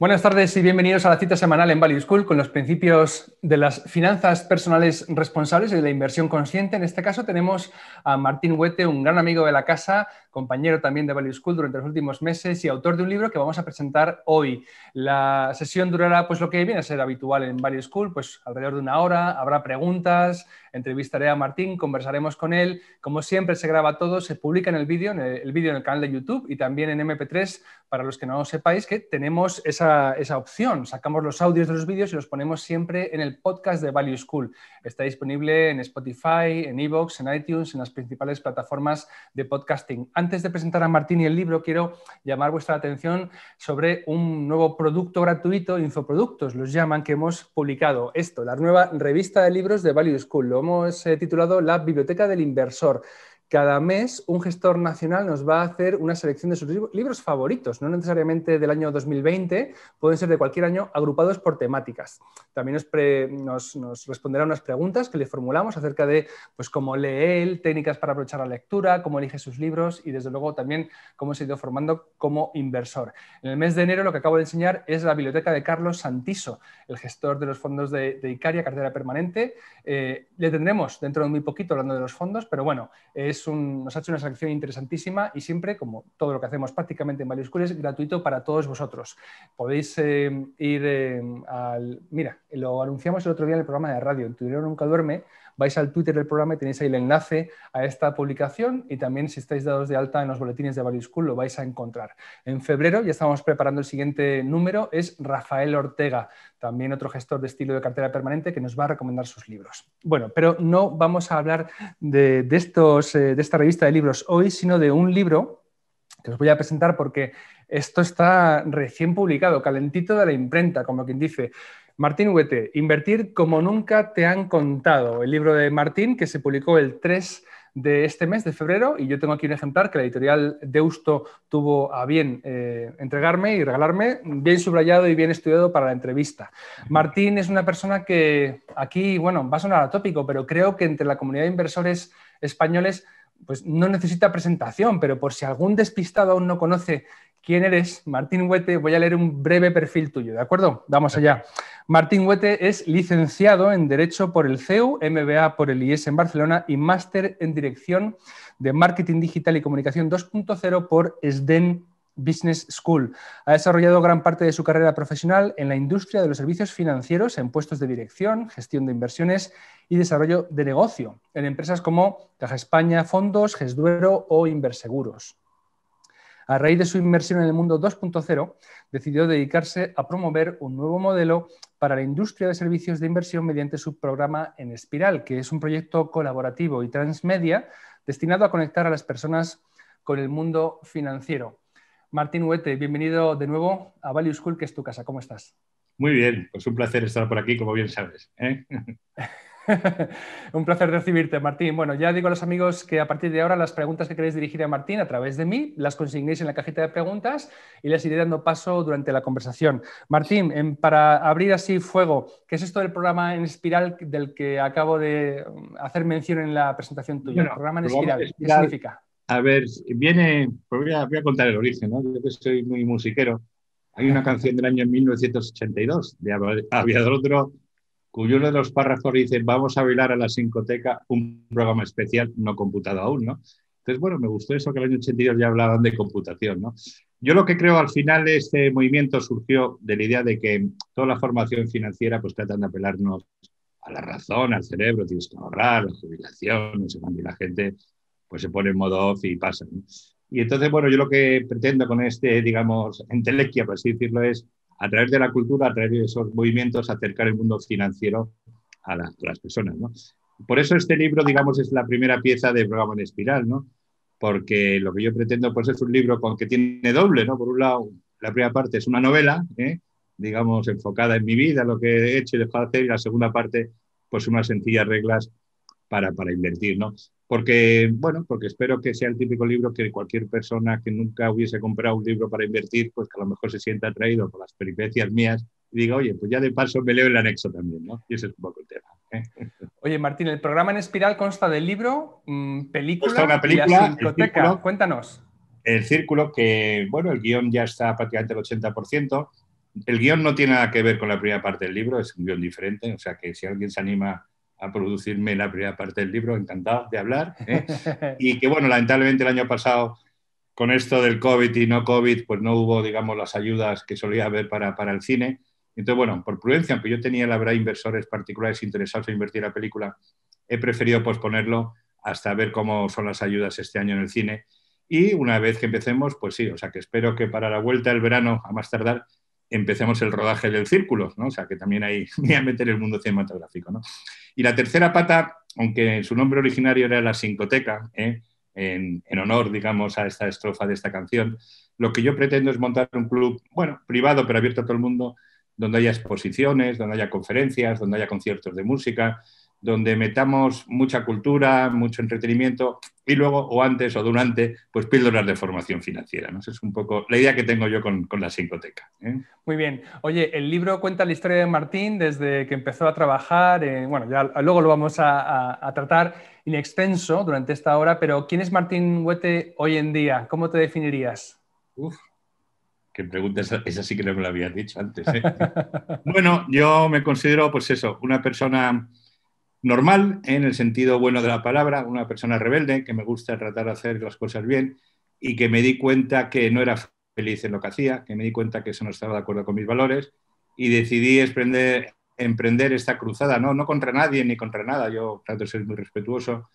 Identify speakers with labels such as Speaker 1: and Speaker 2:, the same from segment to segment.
Speaker 1: Buenas tardes y bienvenidos a la cita semanal en Value School con los principios de las finanzas personales responsables y de la inversión consciente. En este caso tenemos a Martín Huete, un gran amigo de la casa, compañero también de Value School durante los últimos meses y autor de un libro que vamos a presentar hoy. La sesión durará pues lo que viene a ser habitual en Value School, pues alrededor de una hora, habrá preguntas, entrevistaré a Martín, conversaremos con él. Como siempre se graba todo, se publica en el vídeo, en el, vídeo en el canal de YouTube y también en MP3 para los que no sepáis que tenemos esa, opción. Sacamos los audios de los vídeos y los ponemos siempre en el podcast de Value School. Está disponible en Spotify, en Evox, en iTunes, en las principales plataformas de podcasting antes de presentar a Martín y el libro, quiero llamar vuestra atención sobre un nuevo producto gratuito, infoproductos, los llaman, que hemos publicado. Esto, la nueva revista de libros de Value School. Lo hemos eh, titulado La Biblioteca del Inversor cada mes un gestor nacional nos va a hacer una selección de sus libros favoritos, no necesariamente del año 2020, pueden ser de cualquier año, agrupados por temáticas. También nos, responderá unas preguntas que le formulamos acerca de pues, cómo lee él, técnicas para aprovechar la lectura, cómo elige sus libros y desde luego también cómo se ha ido formando como inversor. En el mes de enero lo que acabo de enseñar es la biblioteca de Carlos Santiso, el gestor de los fondos de, Icaria, cartera permanente. Eh, le tendremos dentro de muy poquito hablando de los fondos, pero bueno, es nos ha hecho una selección interesantísima y siempre, como todo lo que hacemos prácticamente en Value es gratuito para todos vosotros. Podéis eh, ir eh, al... Mira, lo anunciamos el otro día en el programa de radio, en dinero Nunca Duerme, vais al Twitter del programa y tenéis ahí el enlace a esta publicación y también si estáis dados de alta en los boletines de Value School lo vais a encontrar. En febrero ya estamos preparando el siguiente número, es Rafael Ortega, también otro gestor de estilo de cartera permanente que nos va a recomendar sus libros. Bueno, pero no vamos a hablar de, estos, eh, de esta revista de libros hoy, sino de un libro que os voy a presentar porque esto está recién publicado, calentito de la imprenta, como quien dice. Martín Huete, Invertir como nunca te han contado. El libro de Martín que se publicó el 3 de este mes de febrero y yo tengo aquí un ejemplar que la editorial Deusto tuvo a bien eh, entregarme y regalarme, bien subrayado y bien estudiado para la entrevista. Martín es una persona que aquí, bueno, va a sonar tópico, pero creo que entre la comunidad de inversores españoles pues no necesita presentación, pero por si algún despistado aún no conoce quién eres, Martín Huete, voy a leer un breve perfil tuyo, ¿de acuerdo? Vamos allá. Martín Huete es licenciado en Derecho por el CEU, MBA por el IES en Barcelona y máster en Dirección de Marketing Digital y Comunicación 2.0 por SDEN Business School. Ha desarrollado gran parte de su carrera profesional en la industria de los servicios financieros en puestos de dirección, gestión de inversiones y desarrollo de negocio en empresas como Caja España, Fondos, Gesduero o Inverseguros. A raíz de su inversión en el mundo 2.0, decidió dedicarse a promover un nuevo modelo para la industria de servicios de inversión mediante su programa En Espiral, que es un proyecto colaborativo y transmedia destinado a conectar a las personas con el mundo financiero. Martín Huete, bienvenido de nuevo a Value School, que es tu casa. ¿Cómo estás?
Speaker 2: Muy bien, pues un placer estar por aquí, como bien sabes. ¿eh?
Speaker 1: un placer recibirte, Martín. Bueno, ya digo a los amigos que a partir de ahora las preguntas que queréis dirigir a Martín a través de mí las consignéis en la cajita de preguntas y les iré dando paso durante la conversación. Martín, em, para abrir así fuego, ¿qué es esto del programa en espiral del que acabo de mm, hacer mención en la presentación tuya? el programa en espiral, ¿qué significa?
Speaker 2: A ver, viene, pues voy, a, contar el origen, ¿no? Yo que soy muy musiquero. Hay una canción del año 1982 de Aviador Otro, cuyo uno de los párrafos dice, vamos a bailar a la sincoteca, un programa especial no computado aún, ¿no? Entonces, bueno, me gustó eso que en el año 82 ya hablaban de computación, ¿no? Yo lo que creo al final, este movimiento surgió de la idea de que toda la formación financiera pues tratan de apelarnos a la razón, al cerebro, tienes que ahorrar, no sé y la gente pues se pone en modo off y pasa. Y entonces, bueno, yo lo que pretendo con este, digamos, entelequia, por así decirlo, es a través de la cultura, a través de esos movimientos, acercar el mundo financiero a, las personas, ¿no? Por eso este libro, digamos, es la primera pieza de programa en espiral, ¿no? Porque lo que yo pretendo, pues es un libro que tiene doble, ¿no? Por un lado, la primera parte es una novela, ¿eh? digamos, enfocada en mi vida, lo que he hecho y dejado de hacer, y la segunda parte, pues unas sencillas reglas para, para invertir, ¿no? porque, bueno, porque espero que sea el típico libro que cualquier persona que nunca hubiese comprado un libro para invertir, pues que a lo mejor se sienta atraído por las peripecias mías y diga, oye, pues ya de paso me leo el anexo también, ¿no? Y ese es un poco el tema. ¿eh?
Speaker 1: Oye, Martín, el programa en espiral consta del libro, mm,
Speaker 2: película, y la biblioteca. Cuéntanos. El círculo que, bueno, el guión ya está prácticamente al 80%. El guión no tiene nada que ver con la primera parte del libro, es un guión diferente, o sea que si alguien se anima a producirme la primera parte del libro, encantado de hablar. ¿eh? Y que, bueno, lamentablemente el año pasado, con esto del COVID y no COVID, pues no hubo, digamos, las ayudas que solía haber para, para el cine. Entonces, bueno, por prudencia, aunque yo tenía, la verdad, inversores particulares interesados en invertir la película, he preferido posponerlo hasta ver cómo son las ayudas este año en el cine. Y una vez que empecemos, pues sí, o sea que espero que para la vuelta del verano, a más tardar, empecemos el rodaje del círculo, ¿no? O sea que también ahí voy a meter el mundo cinematográfico, ¿no? Y la tercera pata, aunque su nombre originario era la sincoteca, ¿eh? en, honor, digamos, a esta estrofa de esta canción, lo que yo pretendo es montar un club, bueno, privado, pero abierto a todo el mundo, donde haya exposiciones, donde haya conferencias, donde haya conciertos de música, donde metamos mucha cultura, mucho entretenimiento y luego, o antes o durante, pues píldoras de formación financiera. ¿no? Esa es un poco la idea que tengo yo con, la Sincoteca.
Speaker 1: ¿eh? Muy bien. Oye, el libro cuenta la historia de Martín desde que empezó a trabajar, eh, bueno, ya luego lo vamos a, tratar in extenso durante esta hora, pero ¿quién es Martín Huete hoy en día? ¿Cómo te definirías? Uf,
Speaker 2: que pregunta, esa, sí que no me lo había dicho antes. ¿eh? bueno, yo me considero, pues eso, una persona normal, en el sentido bueno de la palabra, una persona rebelde que me gusta tratar de hacer las cosas bien y que me di cuenta que no era feliz en lo que hacía, que me di cuenta que eso no estaba de acuerdo con mis valores y decidí emprender, emprender esta cruzada, no, contra nadie ni contra nada, yo trato de ser muy respetuoso,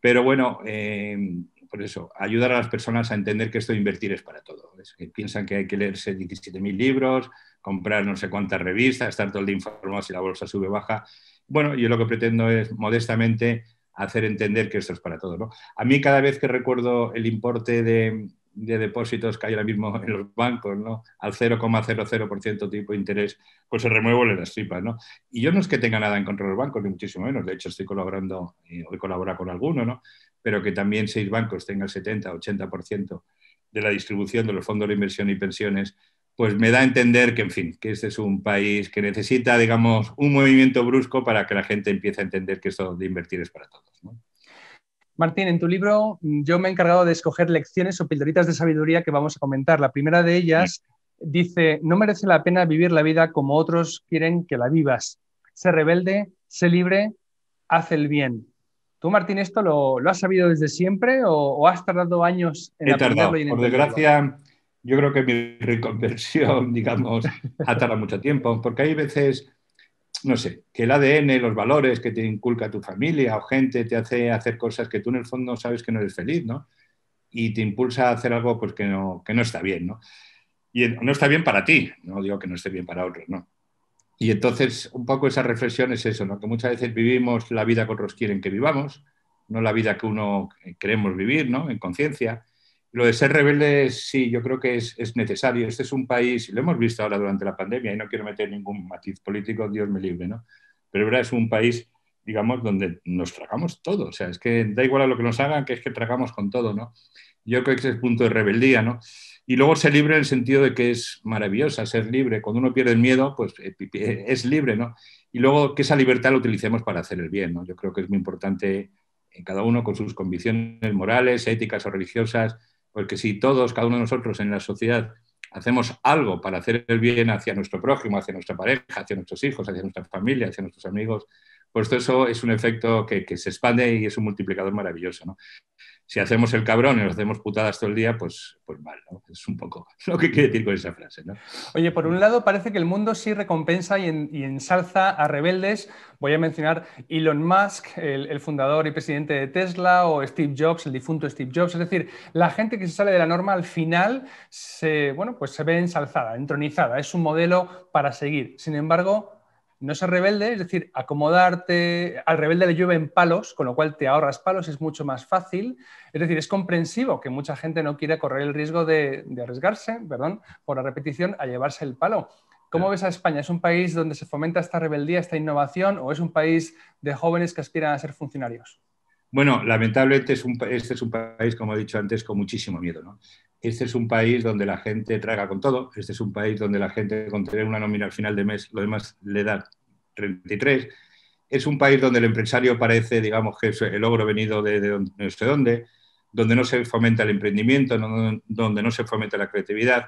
Speaker 2: pero bueno, em, por eso, ayudar a las personas a entender que esto de invertir es para todo. que piensan que hay que leerse 17.000 libros, comprar no sé cuántas revistas, estar todo el día informado si la bolsa sube o baja. Bueno, yo lo que pretendo es modestamente hacer entender que esto es para todos. A mí cada vez que recuerdo el importe de, depósitos que hay ahora mismo en los bancos, Al 0,00% tipo de interés, pues se remueven las tripas, Y yo no es que tenga nada en contra de los bancos, ni muchísimo menos. De hecho, estoy colaborando, eh, hoy colabora con alguno, ¿no? Pero que también seis bancos tengan el 70, 80% de la distribución de los fondos de inversión y pensiones, pues me da a entender que, en fin, que este es un país que necesita, digamos, un movimiento brusco para que la gente empiece a entender que esto de invertir es para todos.
Speaker 1: Martín, en tu libro mm, yo me he encargado de escoger lecciones o pildoritas de sabiduría que vamos a comentar. La primera de ellas dice, no merece la pena vivir la vida como otros quieren que la vivas. Se rebelde, se libre, hace el bien. ¿Tú, Martín, esto lo, has sabido desde siempre o, has tardado años en he Tardado. por desgracia
Speaker 2: yo creo que mi reconversión, digamos, ha tardado mucho tiempo, porque hay veces, no sé, que el ADN, los valores que te inculca tu familia o gente te hace hacer cosas que tú en el fondo sabes que no eres feliz, ¿no? Y te impulsa a hacer algo pues, que, no, que no está bien, ¿no? Y no está bien para ti, no digo que no esté bien para otros, ¿no? Y entonces, un poco esa reflexión es eso, ¿no? Que muchas veces vivimos la vida que otros quieren que vivamos, no la vida que uno queremos eh, vivir, ¿no? En conciencia. Lo de ser rebelde, sí, yo creo que es, necesario. Este es un país, lo hemos visto ahora durante la pandemia, y no quiero meter ningún matiz político, Dios me libre, ¿no? Pero es un país, digamos, donde nos tragamos todo. O sea, es que da igual a lo que nos hagan, que es que tragamos con todo, ¿no? Yo creo que ese es el punto de rebeldía, ¿no? Y luego ser libre en el sentido de que es maravillosa ser libre. Cuando uno pierde el miedo, pues eh, eh, es libre, ¿no? Y luego que esa libertad la utilicemos para hacer el bien, ¿no? Yo creo que es muy importante en cada uno con sus convicciones morales, éticas o religiosas, porque si todos, cada uno de nosotros en la sociedad, hacemos algo para hacer el bien hacia nuestro prójimo, hacia nuestra pareja, hacia nuestros hijos, hacia nuestra familia, hacia nuestros amigos, pues todo eso es un efecto que, se expande y es un multiplicador maravilloso. ¿no? si hacemos el cabrón y nos hacemos putadas todo el día, pues, pues mal, ¿no? Es un poco lo que quiere decir con esa frase, ¿no?
Speaker 1: Oye, por un lado parece que el mundo sí recompensa y, ensalza a rebeldes. Voy a mencionar Elon Musk, el, fundador y presidente de Tesla, o Steve Jobs, el difunto Steve Jobs. Es decir, la gente que se sale de la norma al final bueno, pues se ve ensalzada, entronizada. Es un modelo para seguir. Sin embargo, no ser rebelde, es decir, acomodarte, al rebelde le llueven palos, con lo cual te ahorras palos, es mucho más fácil. Es decir, es comprensivo que mucha gente no quiera correr el riesgo de, arriesgarse, perdón, por la repetición, a llevarse el palo. ¿Cómo ves a España? ¿Es un país donde se fomenta esta rebeldía, esta innovación, o es un país de jóvenes que aspiran a ser funcionarios?
Speaker 2: Bueno, lamentablemente este es un país, como he dicho antes, con muchísimo miedo. Este es un país donde la gente traga con todo, este es un país donde la gente con una nómina al final de mes, lo demás le da 33. Es un país donde el empresario parece, digamos, que es el logro venido de, no sé dónde, donde no se fomenta el emprendimiento, donde no se fomenta la creatividad,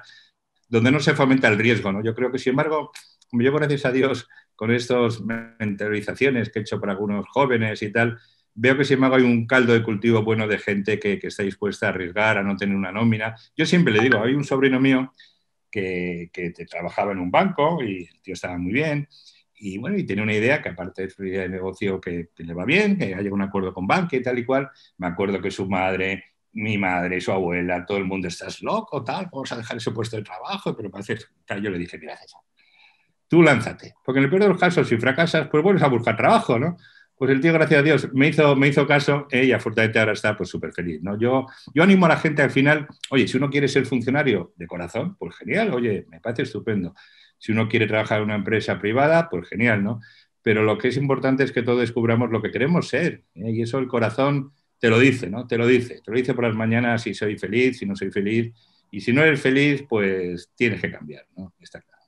Speaker 2: donde no se fomenta el riesgo. ¿no? Yo creo que, sin embargo, yo gracias a Dios, con estas mentalizaciones que he hecho para algunos jóvenes y tal, veo que me embargo hay un caldo de cultivo bueno de gente que, que, está dispuesta a arriesgar, a no tener una nómina. Yo siempre le digo, hay un sobrino mío que, que trabajaba en un banco y el tío estaba muy bien. Y bueno, y tenía una idea que aparte de su idea de negocio que, le va bien, que haya un acuerdo con banque y tal y cual, me acuerdo que su madre mi madre, su abuela, todo el mundo, estás loco, tal, vamos a dejar ese puesto de trabajo, pero parece, tal, yo le dije, mira, tú lánzate, porque en el peor de los casos, si fracasas, pues vuelves a buscar trabajo, ¿no? Pues el tío, gracias a Dios, me hizo, me hizo caso eh, y afortunadamente ahora está pues súper feliz. ¿no? Yo, yo animo a la gente al final, oye, si uno quiere ser funcionario de corazón, pues genial, oye, me parece estupendo. Si uno quiere trabajar en una empresa privada, pues genial, ¿no? Pero lo que es importante es que todos descubramos lo que queremos ser. ¿eh? Y eso el corazón te lo dice, ¿no? Te lo dice. Te lo dice por las mañanas si soy feliz, si no soy feliz. Y si no eres feliz, pues tienes que cambiar, ¿no? Está claro.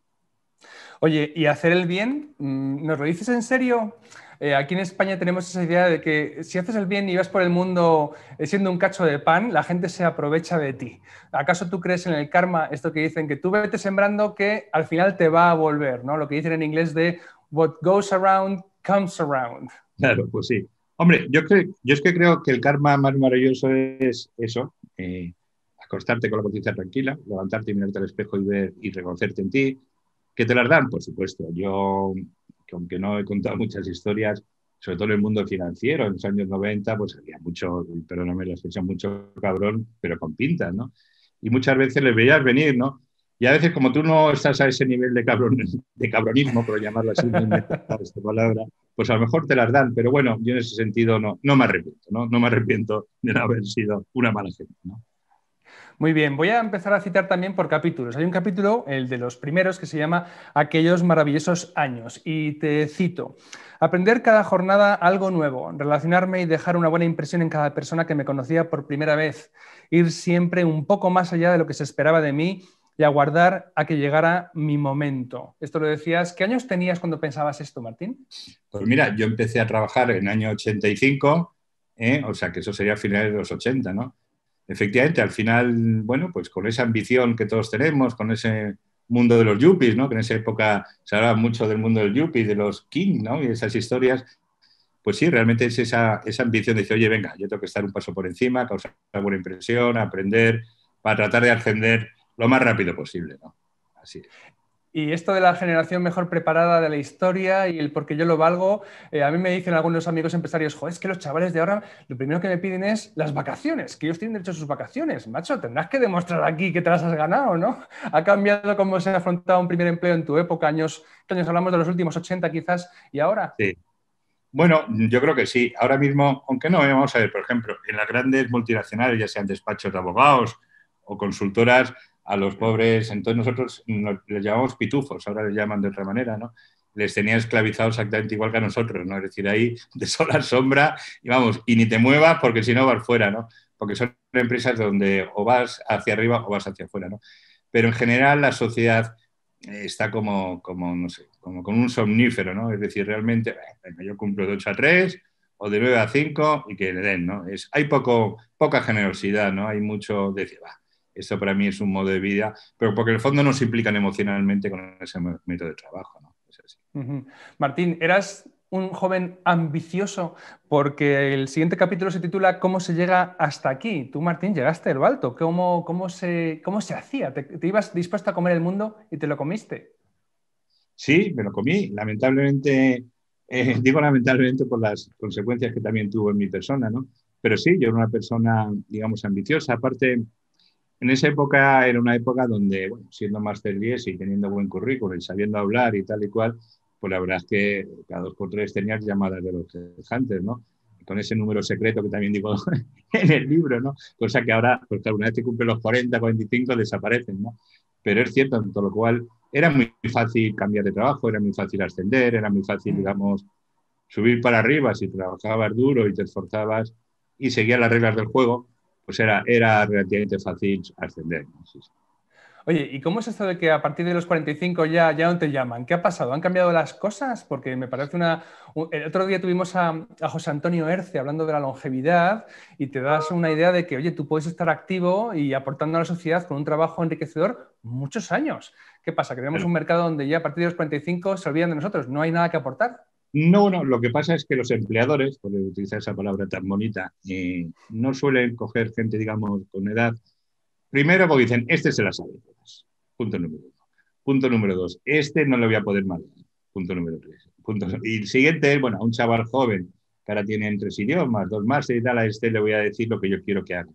Speaker 2: Oye,
Speaker 1: ¿y hacer el bien? Mm, ¿Nos lo dices en serio? Eh, aquí en España tenemos esa idea de que si haces el bien y vas por el mundo eh, siendo un cacho de pan, la gente se aprovecha de ti. ¿Acaso tú crees en el karma, esto que dicen, que tú vete sembrando que al final te va a volver, ¿no? Lo que dicen en inglés de what goes around comes around.
Speaker 2: Claro, pues sí. Hombre, yo, es que creo que el karma más maravilloso es eso, eh, acostarte con la conciencia tranquila, levantarte y mirarte al espejo y ver y reconocerte en ti, ¿Qué te las dan? Por supuesto. Yo, aunque no he contado muchas historias, sobre todo en el mundo financiero, en los años 90, pues había mucho, pero no perdóname la expresión, mucho cabrón, pero con pintas, ¿no? Y muchas veces les veías venir, ¿no? Y a veces, como tú no estás a ese nivel de, cabrón, de cabronismo, por llamarlo así, esta palabra, pues a lo mejor te las dan, pero bueno, yo en ese sentido no, no me arrepiento, ¿no? No me arrepiento de no haber sido una mala gente, ¿no?
Speaker 1: Muy bien, voy a empezar a citar también por capítulos. Hay un capítulo, el de los primeros, que se llama Aquellos maravillosos años. Y te cito, aprender cada jornada algo nuevo, relacionarme y dejar una buena impresión en cada persona que me conocía por primera vez, ir siempre un poco más allá de lo que se esperaba de mí y aguardar a que llegara mi momento. Esto lo decías. ¿Qué años tenías cuando pensabas esto, Martín?
Speaker 2: Pues mira, yo empecé a trabajar en el año 85, ¿eh? o sea que eso sería a finales de los 80, ¿no? efectivamente, al final, bueno, pues con esa ambición que todos tenemos, con ese mundo de los yuppies, ¿no? Que en esa época se hablaba mucho del mundo del yuppie, de los king, ¿no? Y esas historias, pues sí, realmente es esa, esa ambición de decir, oye, venga, yo tengo que estar un paso por encima, causar buena impresión, aprender, para tratar de ascender lo más rápido posible, ¿no? Así
Speaker 1: y esto de la generación mejor preparada de la historia y el porque yo lo valgo, eh, a mí me dicen algunos amigos empresarios, joder, es que los chavales de ahora lo primero que me piden es las vacaciones, que ellos tienen derecho a sus vacaciones. Macho, tendrás que demostrar aquí que te las has ganado, ¿no? Ha cambiado cómo se ha afrontado un primer empleo en tu época, años, que años hablamos de los últimos 80 quizás, y
Speaker 2: ahora. Sí. Bueno, yo creo que sí. Ahora mismo, aunque no, vamos a ver, por ejemplo, en las grandes multinacionales, ya sean despachos de abogados o consultoras, a los pobres, entonces nosotros les llamamos pitufos, ahora les llaman de otra manera, ¿no? Les tenía esclavizados exactamente igual que a nosotros, ¿no? Es decir, ahí de sola sombra, y vamos, y ni te muevas porque si no vas fuera, ¿no? Porque son empresas donde o vas hacia arriba o vas hacia afuera, ¿no? Pero en general la sociedad eh, está como, como, no sé, como con un somnífero, ¿no? Es decir, realmente, yo cumplo de 8 a 3 o de 9 a 5 y que le den, ¿no? Es, hay poco, poca generosidad, ¿no? Hay mucho decir, va, eso para mí es un modo de vida, pero porque en el fondo nos implican emocionalmente con ese método de trabajo. ¿no?
Speaker 1: Martín, eras un joven ambicioso porque el siguiente capítulo se titula ¿Cómo se llega hasta aquí? Tú, Martín, llegaste al Balto. ¿Cómo, cómo, se, cómo se hacía? ¿Te, ibas dispuesto
Speaker 2: a comer el mundo y te lo comiste? Sí, me lo comí. Lamentablemente, eh, digo lamentablemente por las consecuencias que también tuvo en mi persona, ¿no? Pero sí, yo era una persona, digamos, ambiciosa. Aparte, en esa época era una época donde, siendo Master 10 y teniendo buen currículum y sabiendo hablar y tal y cual, pues la verdad es que cada dos por tres tenías llamadas de los hunters, ¿no? Con ese número secreto que también digo en el libro, ¿no? Cosa que ahora, pues una vez que cumplen los 40, 45, desaparecen, ¿no? Pero es cierto, en todo lo cual era muy fácil cambiar de trabajo, era muy fácil ascender, era muy fácil, mm. digamos, subir para arriba si trabajabas duro y te esforzabas y seguías las reglas del juego pues era, era relativamente fácil ascender.
Speaker 1: Oye, ¿y cómo es esto de que a partir de los 45 ya, ya no te llaman? ¿Qué ha pasado? ¿Han cambiado las cosas? Porque me parece una... El otro día tuvimos a, José Antonio Erce hablando de la longevidad y te das una idea de que, oye, tú puedes estar activo y aportando a la sociedad con un trabajo enriquecedor muchos años. ¿Qué pasa? Creamos un mercado donde ya a partir de los 45 se olvidan de nosotros, no hay nada que aportar.
Speaker 2: No, no, lo que pasa es que los empleadores, por utilizar esa palabra tan bonita, eh, no suelen coger gente, digamos, con edad. Primero porque dicen, este se la sabe Punto número uno. Punto número dos, este no lo voy a poder mal. Punto número tres. y el siguiente es, bueno, un chaval joven que ahora tiene tres idiomas, dos más y tal, a este le voy a decir lo que yo quiero que haga.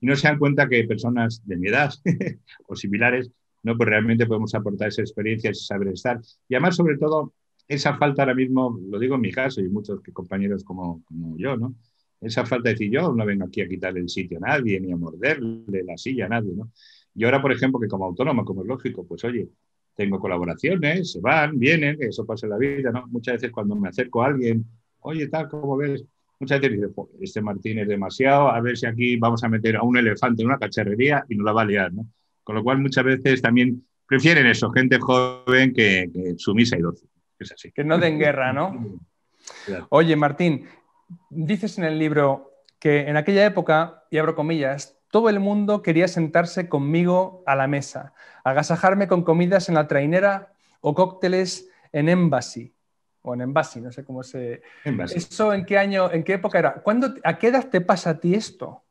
Speaker 2: Y no se dan cuenta que personas de mi edad o similares, no, pues realmente podemos aportar esa experiencia, ese saber estar. Y además, sobre todo, esa falta ahora mismo, lo digo en mi caso y muchos compañeros como, yo, ¿no? Esa falta de decir, yo no vengo aquí a quitarle el sitio a nadie, ni a morderle la silla a nadie, ¿no? Y ahora, por ejemplo, que como autónomo, como es lógico, pues oye, tengo colaboraciones, se van, vienen, eso pasa en la vida, ¿no? Muchas veces cuando me acerco a alguien, oye, tal, ¿cómo ves? Muchas veces dice, este Martín es demasiado, a ver si aquí vamos a meter a un elefante en una cacharrería y no la va a liar, ¿no? Con lo cual, muchas veces también prefieren eso, gente joven que, que sumisa y dócil. Que no den guerra,
Speaker 1: ¿no? Oye, Martín, dices en el libro que en aquella época, y abro comillas, todo el mundo quería sentarse conmigo a la mesa, agasajarme con comidas en la trainera o cócteles en Embassy, o en Embassy, no sé cómo se... Embassy. ¿Eso en qué año, en qué época era? ¿Cuándo, ¿A qué edad te pasa a ti esto?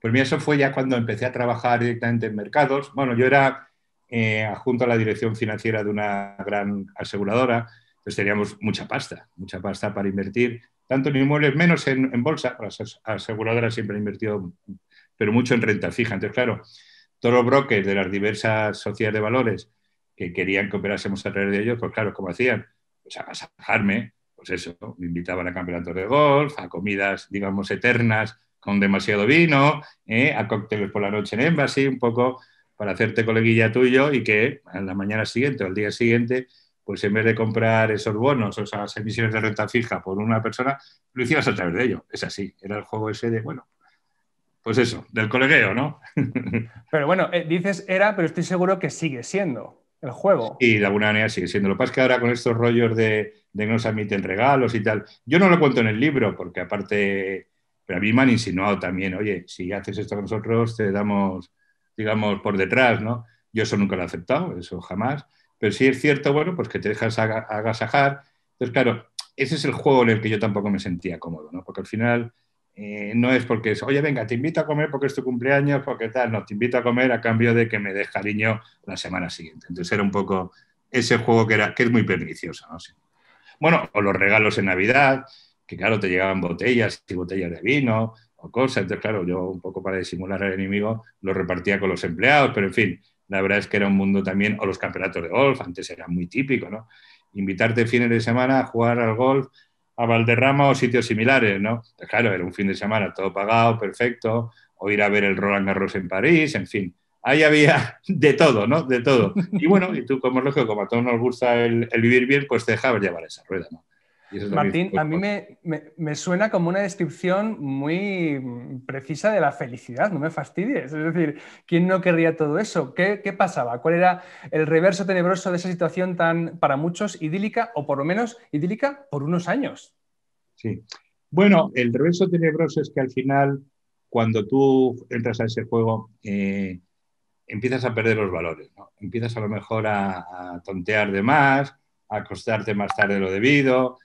Speaker 2: Pues mira, eso fue ya cuando empecé a trabajar directamente en mercados. Bueno, yo era eh, junto a la dirección financiera de una gran aseguradora. pues teníamos mucha pasta, mucha pasta para invertir, tanto en inmuebles, menos en, bolsa. Las aseguradoras siempre han invertido, pero mucho en renta fija. Entonces, claro, todos los brokers de las diversas sociedades de valores que querían que operásemos a través de ellos, pues claro, como hacían? Pues a agasajarme, pues eso, me invitaban a campeonatos de golf, a comidas, digamos, eternas con demasiado vino, eh, a cócteles por la noche en Embassy, un poco para hacerte coleguilla tuyo y que en la mañana siguiente o al día siguiente, pues en vez de comprar esos bonos o esas emisiones de renta fija por una persona, lo hicieras a través de ello. Es así, era el juego ese de, bueno, pues eso, del colegueo, ¿no?
Speaker 1: pero bueno, eh, dices era, pero estoy seguro que sigue
Speaker 2: siendo el juego. Y la alguna manera sigue siendo. Lo que pasa es que ahora con estos rollos de, de que no se admiten regalos y tal, yo no lo cuento en el libro porque aparte, pero a mí me han insinuado también, oye, si haces esto con nosotros te damos digamos, por detrás, ¿no? Yo eso nunca lo he aceptado, eso jamás. Pero si es cierto, bueno, pues que te dejas agasajar. Entonces, claro, ese es el juego en el que yo tampoco me sentía cómodo, ¿no? Porque al final eh, no es porque es, oye, venga, te invito a comer porque es tu cumpleaños, porque tal, no, te invito a comer a cambio de que me des cariño la semana siguiente. Entonces era un poco ese juego que, era, que es muy pernicioso, ¿no? Bueno, o los regalos en Navidad, que claro, te llegaban botellas y botellas de vino, o cosas. Entonces, claro, yo un poco para disimular al enemigo lo repartía con los empleados, pero en fin, la verdad es que era un mundo también, o los campeonatos de golf, antes era muy típico, ¿no? Invitarte fines de semana a jugar al golf a Valderrama o sitios similares, ¿no? claro, era un fin de semana todo pagado, perfecto, o ir a ver el Roland Garros en París, en fin. Ahí había de todo, ¿no? De todo. Y bueno, y tú, como es lógico, como a todos nos gusta el, el vivir bien, pues te dejabas llevar esa rueda, ¿no? Martín,
Speaker 1: a mí pues, me, suena como una descripción muy precisa de la felicidad, no me fastidies. Es decir, ¿quién no querría todo eso? ¿Qué, pasaba? ¿Cuál era el reverso tenebroso de esa situación tan, para muchos, idílica o por lo menos idílica por
Speaker 2: unos años? Sí. Bueno, el reverso tenebroso es que al final, cuando tú entras a ese juego, eh, empiezas a perder los valores, ¿no? empiezas a lo mejor a, tontear de más, a acostarte más tarde de lo debido,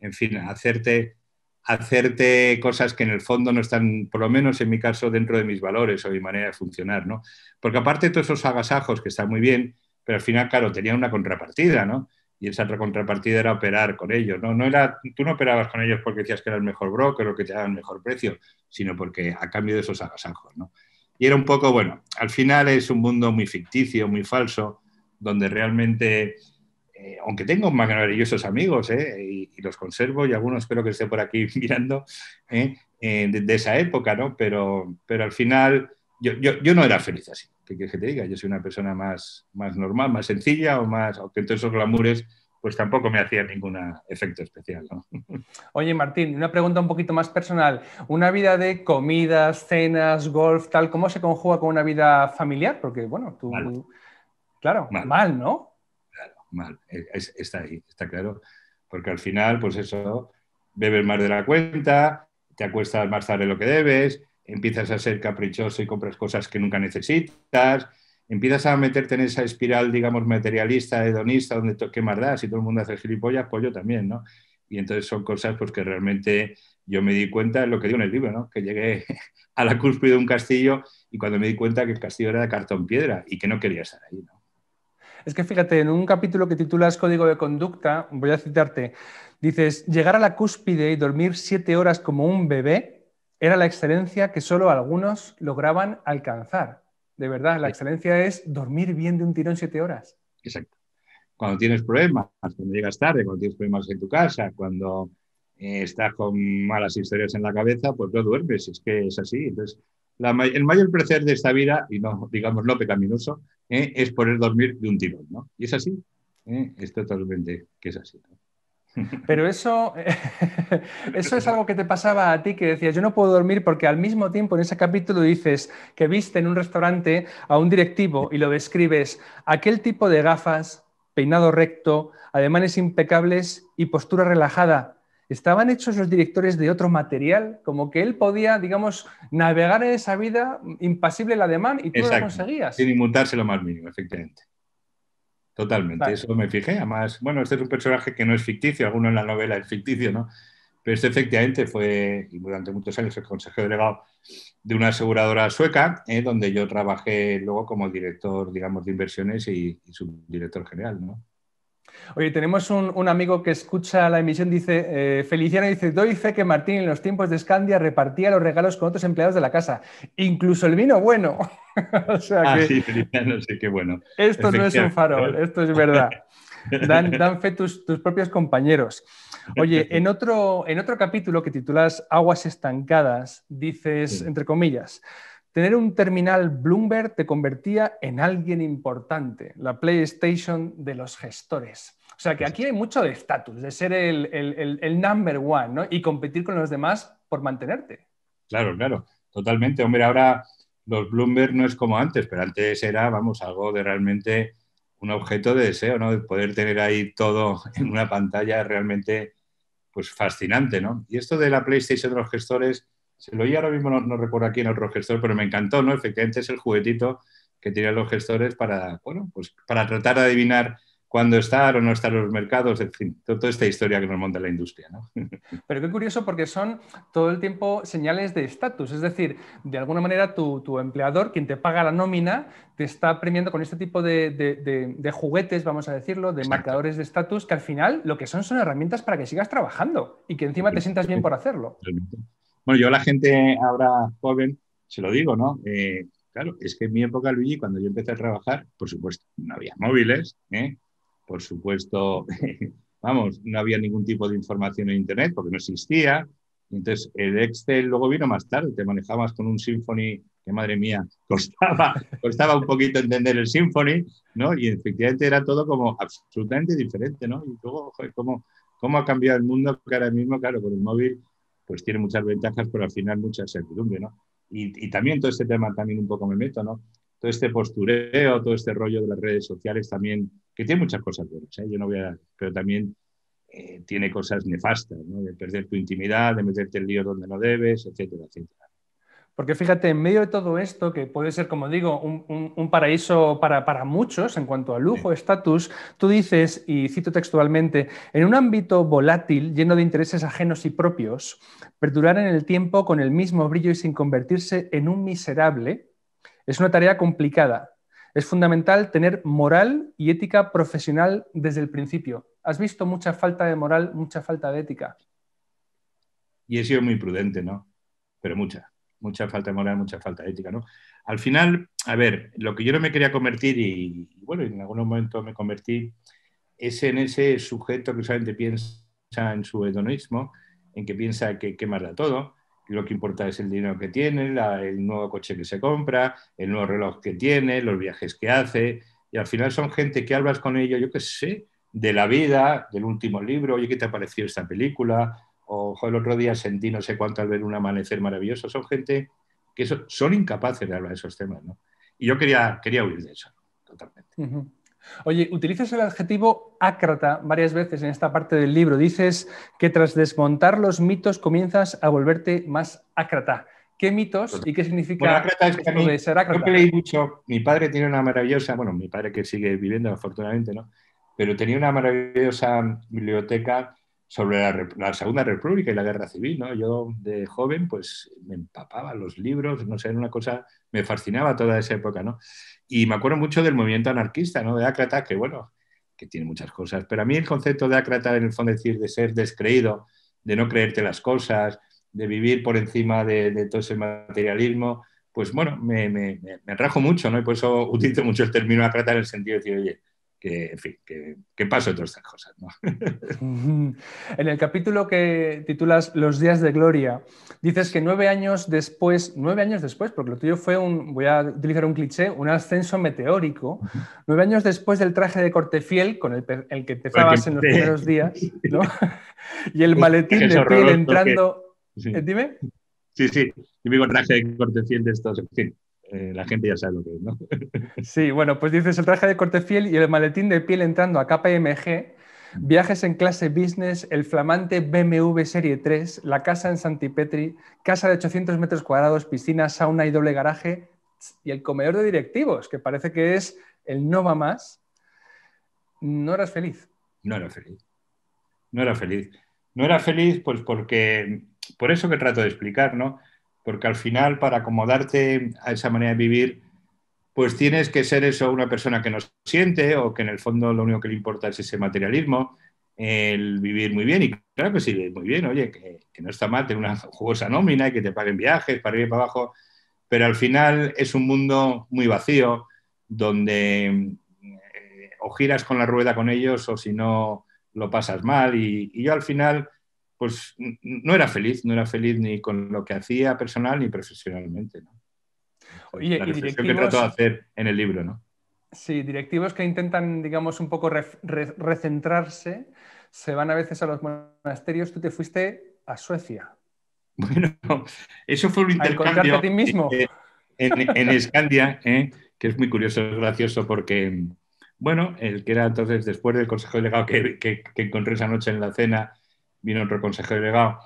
Speaker 2: en fin, hacerte, hacerte cosas que en el fondo no están, por lo menos en mi caso, dentro de mis valores o mi manera de funcionar, ¿no? Porque aparte de todos esos agasajos que están muy bien, pero al final, claro, tenía una contrapartida, ¿no? Y esa otra contrapartida era operar con ellos, ¿no? era, tú no operabas con ellos porque decías que eras mejor broker o que te daban mejor precio, sino porque a cambio de esos agasajos, ¿no? Y era un poco, bueno, al final es un mundo muy ficticio, muy falso, donde realmente eh, aunque tengo más maravillosos amigos eh, y, los conservo y algunos creo que esté por aquí mirando eh, de, esa época, ¿no? Pero, pero al final yo, no era feliz así, ¿qué quieres que te diga? Yo soy una persona más, más normal, más sencilla o más, aunque todos esos glamures pues tampoco me hacía ningún efecto especial.
Speaker 1: Oye, Martín, una pregunta un poquito más personal. ¿Una vida de comidas, cenas, golf, tal, cómo se conjuga con una vida familiar? Porque, bueno, tú...
Speaker 2: Claro, mal ¿no? mal. está ahí, está claro. Porque al final, pues eso, bebes más de la cuenta, te acuestas más tarde lo que debes, empiezas a ser caprichoso y compras cosas que nunca necesitas, empiezas a meterte en esa espiral, digamos, materialista, hedonista, donde qué más da, si todo el mundo hace gilipollas, pues yo también, ¿no? Y entonces son cosas pues, que realmente yo me di cuenta, es lo que digo en el libro, ¿no? que llegué a la cúspide de un castillo y cuando me di cuenta que el castillo era de cartón piedra y que no quería estar ahí. ¿no?
Speaker 1: Es que fíjate, en un capítulo que titulas Código de Conducta, voy a citarte, dices, llegar a la cúspide y dormir siete horas como un bebé era la excelencia que solo algunos lograban alcanzar. De verdad, la excelencia es dormir bien de un tirón siete
Speaker 2: horas. Exacto. Cuando tienes problemas, cuando llegas tarde, cuando tienes problemas en tu casa, cuando eh, estás con malas historias en la cabeza, pues no duermes, es que es así. Entonces, el mayor placer de esta vida, y no, digamos, no pecaminoso, ¿eh? es poder dormir de un tirón, ¿no? Y es así, ¿eh? es totalmente que es así. Pero
Speaker 1: eso, eso es algo que te pasaba a ti, que decías, yo no puedo dormir porque al mismo tiempo en ese capítulo dices que viste en un restaurante a un directivo y lo describes, aquel tipo de gafas, peinado recto, ademanes impecables y postura relajada estaban hechos los directores de otro material, como que él podía, digamos, navegar
Speaker 2: en esa vida impasible la de y tú lo conseguías. Sin inmutarse lo más mínimo, efectivamente. Totalmente, eso me fijé. Además, bueno, este es un personaje que no es ficticio, alguno en la novela es ficticio, ¿no? Pero este efectivamente fue, durante muchos años, el consejero delegado de una aseguradora sueca, eh, donde yo trabajé luego como director, digamos, de inversiones y, y subdirector general, ¿no?
Speaker 1: Oye, tenemos un, amigo que escucha la emisión, dice, eh, Feliciano dice, doy fe que Martín en los tiempos de Escandia repartía los regalos con otros empleados de la casa, incluso el vino bueno. o ah, sí,
Speaker 2: Feliciano, sí, qué bueno. Esto no es un farol,
Speaker 1: esto es verdad. Dan, fe tus, propios compañeros. Oye, en otro, en otro capítulo que titulas Aguas estancadas, dices, entre comillas, Tener un terminal Bloomberg te convertía en alguien importante, la PlayStation de los gestores. O sea que aquí hay mucho de estatus, de ser el, number one ¿no? y competir con los demás por mantenerte.
Speaker 2: Claro, claro, totalmente. Hombre, ahora los Bloomberg no es como antes, pero antes era, vamos, algo de realmente un objeto de deseo, ¿no? De poder tener ahí todo en una pantalla realmente pues fascinante, ¿no? Y esto de la PlayStation de los gestores, se lo oí ahora mismo, no, recuerdo aquí en otro gestor, pero me encantó, ¿no? Efectivamente es el juguetito que tienen los gestores para, bueno, pues para tratar de adivinar cuándo estar o no estar los mercados, en fin, toda esta historia que nos monta la industria. ¿no?
Speaker 1: Pero qué curioso porque son todo el tiempo señales de estatus, es decir, de alguna manera tu, empleador, quien te paga la nómina, te está premiando con este tipo de, juguetes, vamos a decirlo, de marcadores de estatus, que al final lo que son son herramientas para que sigas trabajando y que encima te sientas bien por hacerlo.
Speaker 2: Bueno, yo a la gente ahora joven se lo digo, ¿no? Eh, claro, es que en mi época, Luigi, cuando yo empecé a trabajar, por supuesto, no había móviles, ¿eh? por supuesto, vamos, no había ningún tipo de información en Internet porque no existía. Entonces, el Excel luego vino más tarde, te manejabas con un Symfony que, madre mía, costaba, costaba un poquito entender el Symfony, ¿no? Y efectivamente era todo como absolutamente diferente, ¿no? Y luego, joder, cómo, cómo ha cambiado el mundo que ahora mismo, claro, con el móvil pues tiene muchas ventajas, pero al final mucha certidumbre ¿no? Y, también todo este tema, también un poco me meto, ¿no? Todo este postureo, todo este rollo de las redes sociales también, que tiene muchas cosas buenas, ¿eh? Yo no voy a, pero también eh, tiene cosas nefastas, ¿no? De perder tu intimidad, de meterte el lío donde no debes, etcétera, etcétera. Porque
Speaker 1: fíjate, en medio de todo esto, que puede ser, como digo, un, paraíso para, muchos en cuanto a lujo, estatus, tú dices, y cito textualmente, en un ámbito volátil, lleno de intereses ajenos y propios, perdurar en el tiempo con el mismo brillo y sin convertirse en un miserable es una tarea complicada. Es fundamental tener moral y ética profesional desde el principio. Has visto mucha falta de moral, mucha falta de
Speaker 2: ética. Y he sido muy prudente, ¿no? Pero mucha mucha falta moral, mucha falta de ética, ¿no? Al final, a ver, lo que yo no me quería convertir, y, bueno, en algún momento me convertí, es en ese sujeto que solamente piensa en su hedonismo, en que piensa que, qué más da todo, lo que importa es el dinero que tiene, el nuevo coche que se compra, el nuevo reloj que tiene, los viajes que hace, y al final son gente que hablas con ellos, yo qué sé, de la vida, del último libro, oye, ¿qué te ha parecido esta película? o el otro día sentí no sé cuánto al ver un amanecer maravilloso. Son gente que son, incapaces de hablar de esos temas, ¿no? Y yo quería, quería huir de eso,
Speaker 1: totalmente. Oye, utilizas el adjetivo ácrata varias veces en esta parte del libro. Dices que tras desmontar los mitos comienzas a volverte más ácrata. ¿Qué mitos y qué significa es que leí
Speaker 2: mucho. Mi padre tiene una maravillosa, bueno, mi padre que sigue viviendo afortunadamente, ¿no? Pero tenía una maravillosa biblioteca sobre la, Segunda República y la Guerra Civil, ¿no? Yo de joven, pues me empapaba los libros, no sé, era una cosa, me fascinaba toda esa época, ¿no? Y me acuerdo mucho del movimiento anarquista, ¿no? De Ácrata, que bueno, que tiene muchas cosas, pero a mí el concepto de Ácrata, en el fondo, es decir, de ser descreído, de no creerte las cosas, de vivir por encima de, todo ese materialismo, pues bueno, me, me, me, rajo mucho, ¿no? Y por eso utilizo mucho el término Ácrata en el sentido de decir, oye, que, en fin, que, paso todas estas cosas. ¿no?
Speaker 1: en el capítulo que titulas Los días de gloria, dices que nueve años después, nueve años después, porque lo tuyo fue un, voy a utilizar un cliché, un ascenso meteórico, nueve años después del traje de corte fiel con el, que empezabas en los primeros días,
Speaker 2: y el maletín de piel entrando... Eh, ¿Dime? Sí. Sí, el traje de corte fiel de estos, eh, la gente ya sabe lo que es, ¿no? sí, bueno, pues dices el traje de corte fiel
Speaker 1: y el maletín de piel entrando a KPMG, viajes en clase business, el flamante BMW Serie 3, la casa en Santipetri, casa de 800 metros cuadrados, piscina, sauna y doble garaje, y el comedor de directivos, que parece que es el no va más. No eras feliz.
Speaker 2: No era feliz. No era feliz. No era feliz, pues porque, por eso que trato de explicar, ¿no? porque al final para acomodarte a esa manera de vivir, pues tienes que ser eso, una persona que no siente o que en el fondo lo único que le importa es ese materialismo, el vivir muy bien. Y claro que sí, muy bien, oye, que, no está mal tener una jugosa nómina y que te paguen viajes para ir para abajo, pero al final es un mundo muy vacío donde eh, o giras con la rueda con ellos o si no lo pasas mal. y yo al final pues no era feliz, no era feliz ni con lo que hacía personal ni profesionalmente.
Speaker 1: Oye, la reflexión que trato de hacer en el libro, ¿no? Sí, directivos que intentan, digamos, un poco recentrarse, se van a veces a los monasterios. Tú te fuiste a Suecia.
Speaker 2: Bueno, eso fue un intercambio. A ti mismo. en, Escandia, ¿eh? que es muy curioso, es gracioso, porque, bueno, el que era entonces, después del consejo delegado que encontré esa noche en la cena, vino otro consejero delegado,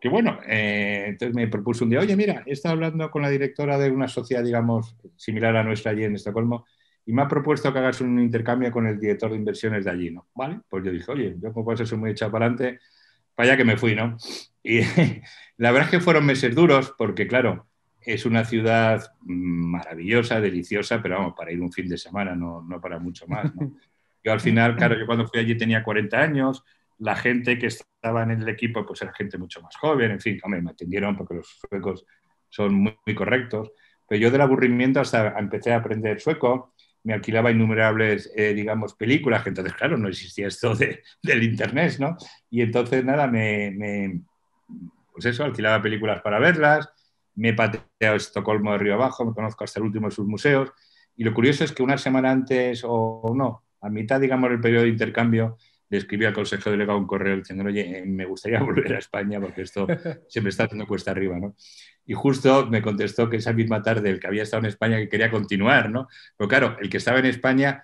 Speaker 2: que bueno, eh, entonces me propuso un día, oye, mira, he estado hablando con la directora de una sociedad, digamos, similar a nuestra allí en Estocolmo, y me ha propuesto que hagas un intercambio con el director de inversiones de allí, ¿no? Vale, pues yo dije, oye, yo como eso soy muy echado para adelante, para allá que me fui, ¿no? Y la verdad es que fueron meses duros, porque claro, es una ciudad mm, maravillosa, deliciosa, pero vamos, para ir un fin de semana, no, no para mucho más, ¿no? Yo al final, claro, yo cuando fui allí tenía 40 años, la gente que estaba en el equipo pues era gente mucho más joven, en fin, me atendieron porque los suecos son muy, correctos, pero yo del aburrimiento hasta empecé a aprender sueco, me alquilaba innumerables, eh, digamos, películas, que entonces, claro, no existía esto de, del Internet, ¿no? Y entonces, nada, me, me, pues eso, alquilaba películas para verlas, me he pateado Estocolmo de Río Abajo, me conozco hasta el último de sus museos, y lo curioso es que una semana antes o no, a mitad, digamos, del periodo de intercambio, le escribí al consejo delegado un correo diciendo, oye, eh, me gustaría volver a España porque esto se me está haciendo cuesta arriba, ¿no? Y justo me contestó que esa misma tarde el que había estado en España que quería continuar, ¿no? Pero claro, el que estaba en España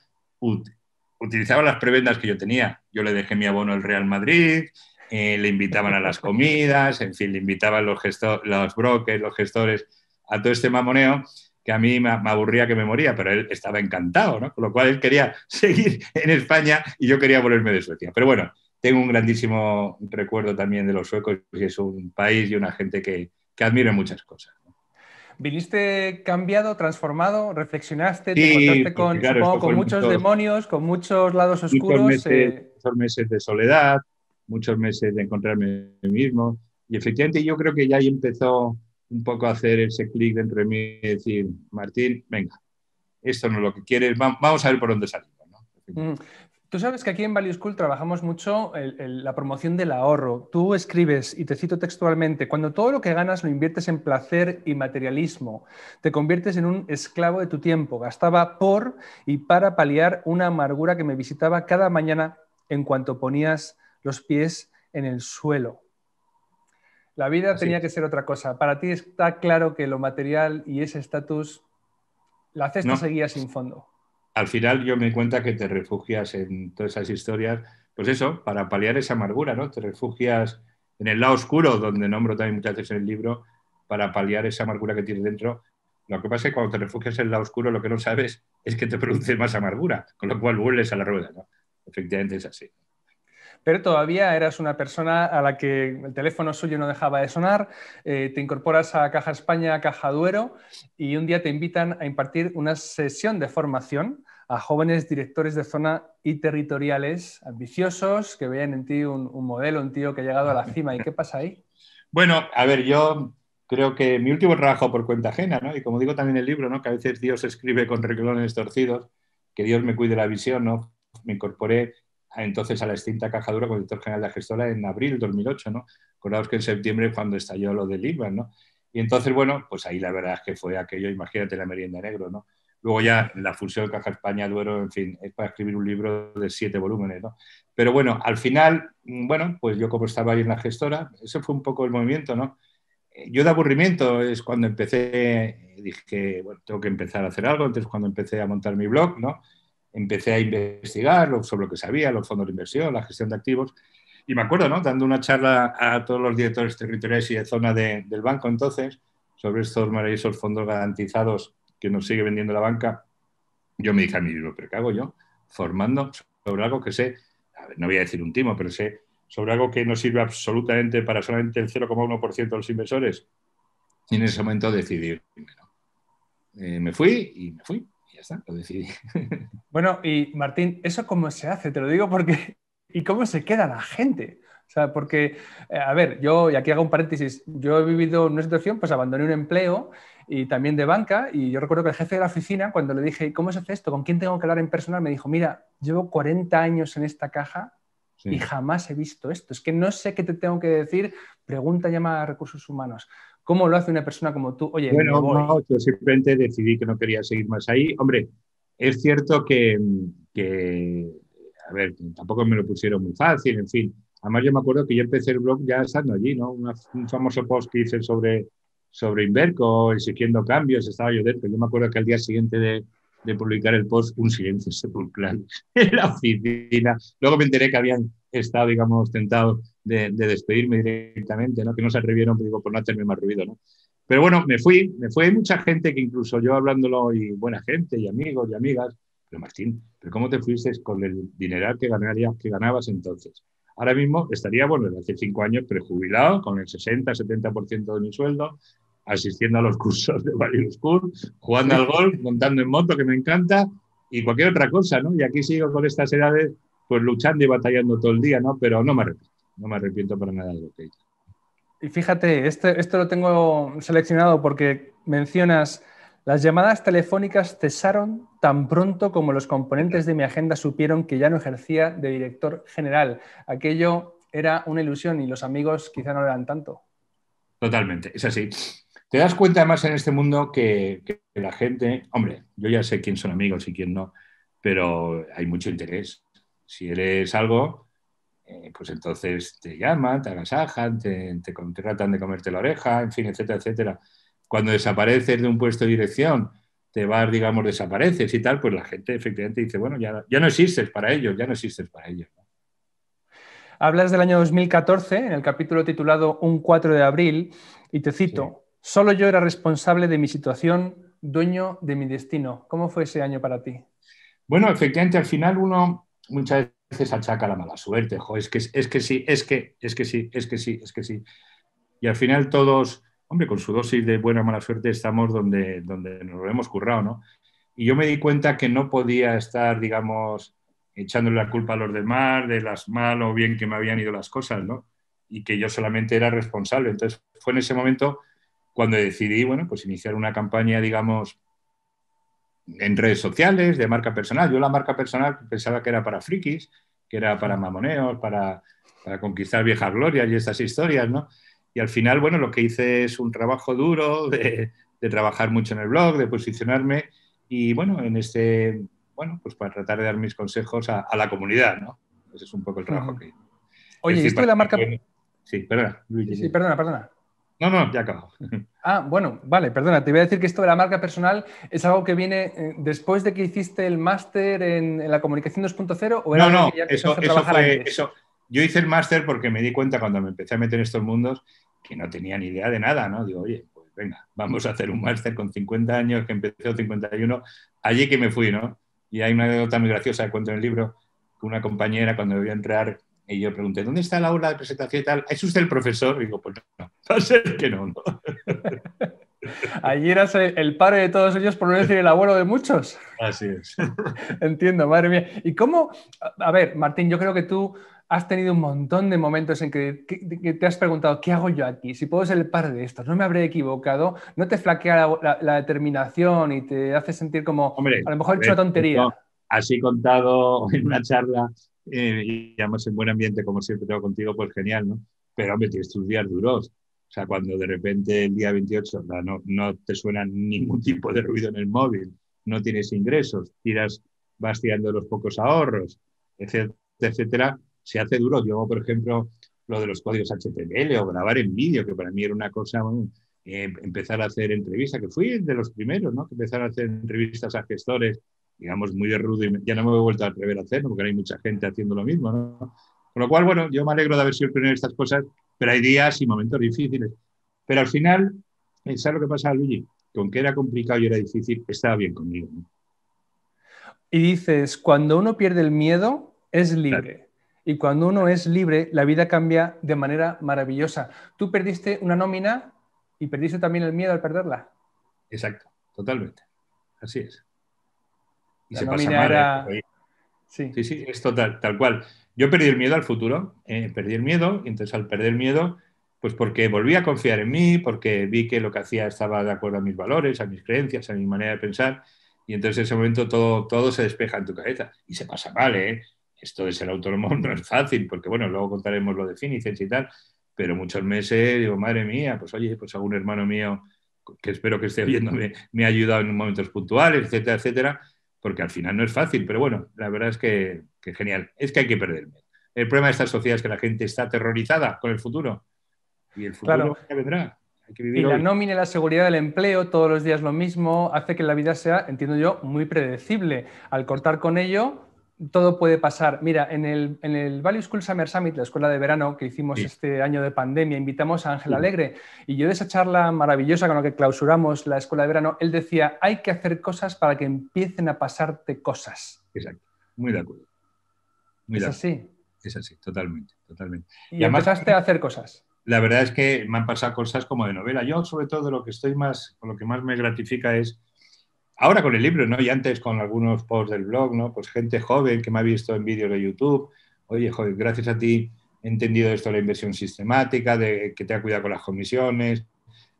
Speaker 2: utilizaba las prebendas que yo tenía. Yo le dejé mi abono al Real Madrid, eh, le invitaban a las comidas, en fin, le invitaban los, los brokers, los gestores a todo este mamoneo a mí me, aburría que me moría, pero él estaba encantado, ¿no? Con lo cual él quería seguir en España y yo quería volverme de Suecia. Pero bueno, tengo un grandísimo recuerdo también de los suecos, que es un país y una gente que, que muchas cosas.
Speaker 1: ¿Viniste cambiado, transformado? ¿Reflexionaste? ¿Te encontraste con, muchos demonios, con
Speaker 2: muchos lados oscuros? Eh? Muchos meses, de soledad, muchos meses de encontrarme mismo. Y efectivamente yo creo que ya ahí empezó un poco hacer ese clic dentro de mí y decir, Martín, venga, esto no es lo que quieres, vamos a ver por dónde salimos.
Speaker 1: Mm. Tú sabes que aquí en Value School trabajamos mucho la promoción del ahorro. Tú escribes, y te cito textualmente, cuando todo lo que ganas lo inviertes en placer y materialismo, te conviertes en un esclavo de tu tiempo. Gastaba por y para paliar una amargura que me visitaba cada mañana en cuanto ponías los pies en el suelo. La vida tenía que ser otra cosa. Para ti está claro que lo material y ese estatus, la cesta seguía sin fondo.
Speaker 2: Al final yo me cuenta que te refugias en todas esas historias, pues eso, para paliar esa amargura, ¿no? Te refugias en el lado oscuro, donde nombro también muchas veces en el libro, para paliar esa amargura que tienes dentro. Lo que pasa es que cuando te refugias en el lado oscuro, lo que no sabes es que te produce más amargura, con lo cual vuelves a la rueda, ¿no? Efectivamente es así
Speaker 1: pero todavía eras una persona a la que el teléfono suyo no dejaba de sonar, eh, te incorporas a Caja España, Caja Duero, y un día te invitan a impartir una sesión de formación a jóvenes directores de zona y territoriales ambiciosos que vean en ti un, modelo, un tío que ha llegado a la cima. ¿Y qué pasa ahí?
Speaker 2: Bueno, a ver, yo creo que mi último trabajo por cuenta ajena, ¿no? Y como digo también en el libro, ¿no? Que a veces Dios escribe con reglones torcidos, que Dios me cuide la visión, ¿no? Me incorporé entonces a la extinta Caja Dura el director general de la gestora en abril de 2008, ¿no? Acordaos que en septiembre cuando estalló lo del IBAN, ¿no? Y entonces, bueno, pues ahí la verdad es que fue aquello, imagínate la merienda negro, ¿no? Luego ya la fusión Caja España, Duero, en fin, es para escribir un libro de siete volúmenes, ¿no? Pero bueno, al final, mm, bueno, pues yo como estaba ahí en la gestora, ese fue un poco el movimiento, ¿no? Eh, yo de aburrimiento es cuando empecé, dije, bueno, tengo que empezar a hacer algo, entonces cuando empecé a montar mi blog, ¿no? empecé a investigar sobre lo que sabía, los fondos de inversión, la gestión de activos. Y me acuerdo, ¿no? Dando una charla a todos los directores territoriales y de zona del banco entonces, sobre estos maravillosos fondos garantizados que nos sigue vendiendo la banca, yo me dije a mí mismo, ¿pero qué hago yo? Formando sobre algo que sé, no voy a decir un timo, pero sé sobre algo que no sirve absolutamente para solamente el 0,1% de los inversores. Y en ese momento decidí eh, me fui y me fui. Bueno, y Martín,
Speaker 1: ¿eso cómo se hace? Te lo digo porque... ¿Y cómo se queda la gente? O sea, porque, eh, a ver, yo, y aquí hago un paréntesis, yo he vivido una situación, pues abandoné un empleo y también de banca, y yo recuerdo que el jefe de la oficina, cuando le dije, ¿cómo se hace esto? ¿Con quién tengo que hablar en personal? Me dijo, mira, llevo 40 años en esta caja y jamás he visto esto. Es que no sé qué te tengo que decir, pregunta, llama recursos humanos. ¿Cómo lo hace una persona como tú? Oye, bueno,
Speaker 2: yo simplemente decidí que no quería seguir más ahí. Hombre, es cierto que, a ver, tampoco me lo pusieron muy fácil, en fin. Además, yo me acuerdo que yo empecé el blog ya estando allí, ¿no? un famoso post que hice sobre, sobre Inverco, exigiendo cambios, estaba yo dentro. Yo me acuerdo que al día siguiente de, de publicar el post, un silencio sepulcral en la oficina. Luego me enteré que habían estado, digamos, tentados de, despedirme directamente, ¿no? que no se atrevieron digo, por no hacerme más ruido. ¿no? Pero bueno, me fui, me fue mucha gente que incluso yo hablándolo, y buena gente, y amigos y amigas, pero Martín, ¿pero ¿cómo te fuiste con el dineral que, ganarías, que ganabas entonces? Ahora mismo estaría, bueno, desde hace cinco años prejubilado, con el 60-70% de mi sueldo, asistiendo a los cursos de Value School, jugando al golf, montando en moto, que me encanta, y cualquier otra cosa, ¿no? Y aquí sigo con estas edades, pues luchando y batallando todo el día, ¿no? Pero no me arrepiento no me arrepiento para nada de lo que
Speaker 1: Y fíjate, este, esto lo tengo seleccionado porque mencionas, las llamadas telefónicas cesaron tan pronto como los componentes de mi agenda supieron que ya no ejercía de director general. Aquello era una ilusión y los amigos quizá no lo eran tanto.
Speaker 2: Totalmente, es así. Te das cuenta además en este mundo que la gente, hombre, yo ya sé quién son amigos y quién no, pero hay mucho interés. Si eres algo, eh, pues entonces te llaman, te agasajan, te, tratan de comerte la oreja, en fin, etcétera, etcétera. Cuando desapareces de un puesto de dirección, te vas, digamos, desapareces y tal, pues la gente efectivamente dice, bueno, ya, ya no existes para ellos, ya no existes para ellos. Hablas del año 2014,
Speaker 1: en el capítulo titulado Un 4 de abril, y te cito, solo yo era responsable de mi situación, dueño de mi destino. ¿Cómo fue ese año para ti?
Speaker 2: Bueno, efectivamente, al final uno muchas veces achaca la mala suerte, es que, es que sí, es que, es que sí, es que sí, es que sí. Y al final todos, hombre, con su dosis de buena o mala suerte estamos donde, donde nos lo hemos currado, ¿no? Y yo me di cuenta que no podía estar, digamos, echándole la culpa a los demás de las mal o bien que me habían ido las cosas, ¿no? Y que yo solamente era responsable. Entonces fue en ese momento cuando decidí, bueno, pues iniciar una campaña, digamos, en redes sociales, de marca personal. Yo la marca personal pensaba que era para frikis, que era para mamoneos, para, conquistar viejas glorias y estas historias, ¿no? Y al final, bueno, lo que hice es un trabajo duro de, de, trabajar mucho en el blog, de posicionarme y, bueno, en este, bueno, pues para tratar de dar mis consejos a, la comunidad, ¿no? Ese es un poco el trabajo que hice. Oye, ¿y esto de la marca... Sí, perdona,
Speaker 1: perdona, perdona. No, no, ya acabo. Ah, bueno, vale, perdona, te voy a decir que esto de la marca personal es algo que viene eh, después de que hiciste el máster en, la comunicación 2.0 o era no, no, eso, eso, fue,
Speaker 2: Yo hice el máster porque me di cuenta cuando me empecé a meter en estos mundos que no tenía ni idea de nada, ¿no? Digo, oye, pues venga, vamos a hacer un máster con 50 años, que empecé 51, allí que me fui, ¿no? Y hay una anécdota muy graciosa que cuento en el libro, que una compañera cuando me a entrar y yo pregunté, ¿dónde está la aula de presentación y tal? ¿Es usted el profesor? Y digo, pues no, va a ser que no. Allí eras el
Speaker 1: padre de todos ellos, por no decir el abuelo de muchos. Así es. Entiendo, madre mía. ¿Y cómo? A ver, Martín, yo creo que tú has tenido un montón de momentos en que, te has preguntado, ¿qué hago yo aquí? Si puedo ser el padre de estos, no me habré equivocado, no te flaquea la,
Speaker 2: determinación y te hace sentir como, a lo mejor he hecho una tontería. Así contado en una charla, eh, y además en buen ambiente, como siempre tengo contigo, pues genial, ¿no? Pero hombre, tienes tus días duros. O sea, cuando de repente el día 28 no, no te suena ningún tipo de ruido en el móvil, no tienes ingresos, tiras, vas tirando los pocos ahorros, etcétera, etcétera, se hace duro. Yo, por ejemplo, lo de los códigos HTML o grabar en vídeo, que para mí era una cosa, eh, empezar a hacer entrevistas, que fui de los primeros, ¿no? Que empezar a hacer entrevistas a gestores digamos, muy de rudo. y Ya no me he vuelto a atrever a hacerlo porque hay mucha gente haciendo lo mismo. Con lo cual, bueno, yo me alegro de haber sido primero en estas cosas, pero hay días y momentos difíciles. Pero al final, ¿sabes lo que pasa, Luigi? Con que era complicado y era difícil, estaba bien conmigo. Y dices, cuando uno pierde el
Speaker 1: miedo, es libre. Y cuando uno es libre, la vida cambia de manera maravillosa. Tú perdiste una nómina y perdiste también el miedo al perderla. Exacto,
Speaker 2: totalmente. Así es y se pasa mal. ¿eh? Sí. sí. sí, es total, tal cual. Yo perdí el miedo al futuro, eh, perdí el miedo, y entonces al perder el miedo, pues porque volví a confiar en mí, porque vi que lo que hacía estaba de acuerdo a mis valores, a mis creencias, a mi manera de pensar, y entonces en ese momento todo, todo se despeja en tu cabeza y se pasa mal, ¿eh? Esto de ser autónomo no es fácil, porque bueno, luego contaremos lo de Finicens y tal, pero muchos meses digo, madre mía, pues oye, pues algún hermano mío que espero que esté viéndome me ha ayudado en momentos puntuales, etcétera, etcétera, porque al final no es fácil, pero bueno, la verdad es que, genial. Es que hay que perderme. El problema de esta sociedades es que la gente está aterrorizada con el futuro. Y el futuro claro. ya vendrá. Hay que y la
Speaker 1: nómina la seguridad del empleo, todos los días lo mismo, hace que la vida sea, entiendo yo, muy predecible. Al cortar con ello, todo puede pasar. Mira, en el, en Value School Summer Summit, la escuela de verano que hicimos este año de pandemia, invitamos a Ángel Alegre y yo de esa charla maravillosa con la que clausuramos la escuela de verano, él decía, hay que hacer cosas para que empiecen a pasarte cosas.
Speaker 2: Exacto, muy de acuerdo. es así. Es así, totalmente, totalmente. Y, además, empezaste a hacer cosas. La verdad es que me han pasado cosas como de novela. Yo, sobre todo, lo que estoy más, lo que más me gratifica es ahora con el libro, ¿no? Y antes con algunos posts del blog, ¿no? Pues gente joven que me ha visto en vídeos de YouTube, oye, joven, gracias a ti he entendido esto de la inversión sistemática, de que te ha cuidado con las comisiones,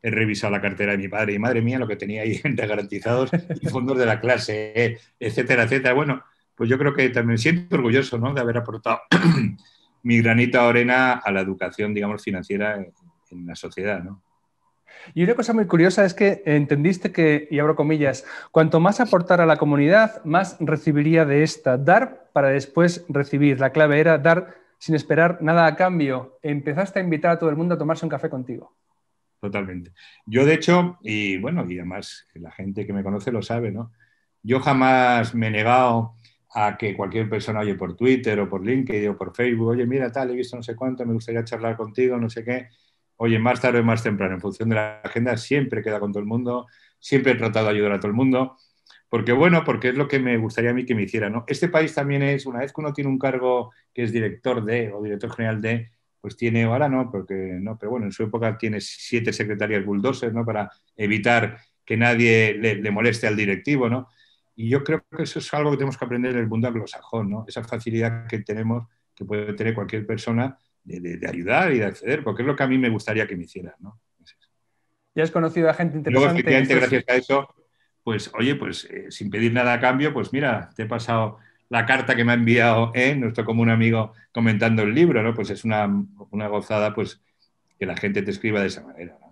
Speaker 2: he revisado la cartera de mi padre y madre mía, lo que tenía ahí entre garantizados y fondos de la clase, eh, etcétera, etcétera. Bueno, pues yo creo que también siento orgulloso, ¿no? De haber aportado mi granita orena arena a la educación, digamos, financiera en la sociedad, ¿no?
Speaker 1: Y una cosa muy curiosa es que entendiste que, y abro comillas, cuanto más aportara a la comunidad, más recibiría de esta. Dar para después recibir. La clave era dar sin esperar nada a cambio. Empezaste a invitar a todo el mundo a tomarse un café contigo.
Speaker 2: Totalmente. Yo, de hecho, y bueno, y además la gente que me conoce lo sabe, ¿no? Yo jamás me he negado a que cualquier persona, oye, por Twitter o por LinkedIn o por Facebook, oye, mira, tal, he visto no sé cuánto, me gustaría charlar contigo, no sé qué oye, más tarde o más temprano, en función de la agenda, siempre queda con todo el mundo, siempre he tratado de ayudar a todo el mundo, porque bueno, porque es lo que me gustaría a mí que me hiciera. ¿no? Este país también es, una vez que uno tiene un cargo que es director de o director general de, pues tiene, ahora no, porque no, pero bueno, en su época tiene siete secretarias bulldozers, ¿no? Para evitar que nadie le, moleste al directivo, ¿no? Y yo creo que eso es algo que tenemos que aprender en el mundo anglosajón, ¿no? Esa facilidad que tenemos, que puede tener cualquier persona de, ayudar y de acceder, porque es lo que a mí me gustaría que me hicieran. ¿no?
Speaker 1: ya has conocido a gente interesante. gracias
Speaker 2: a eso, pues, oye, pues eh, sin pedir nada a cambio, pues mira, te he pasado la carta que me ha enviado En, eh, nuestro común amigo comentando el libro, ¿no? Pues es una, una gozada, pues, que la gente te escriba de esa manera, ¿no?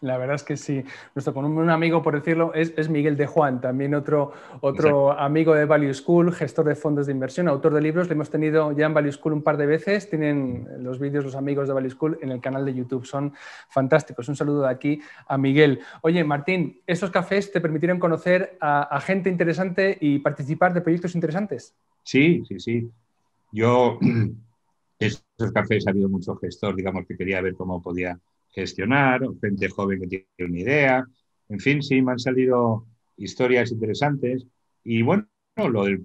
Speaker 1: La verdad es que sí. Nuestro un amigo, por decirlo, es, Miguel de Juan, también otro, otro amigo de Value School, gestor de fondos de inversión, autor de libros. lo hemos tenido ya en Value School un par de veces. Tienen los vídeos los amigos de Value School en el canal de YouTube. Son fantásticos. Un saludo de aquí a Miguel. Oye, Martín, ¿esos cafés te permitieron conocer a, a gente interesante y participar de proyectos interesantes?
Speaker 2: Sí, sí, sí. Yo, esos cafés ha habido mucho gestor, digamos, que quería ver cómo podía gestionar, gente joven que tiene una idea. En fin, sí, me han salido historias interesantes. Y bueno,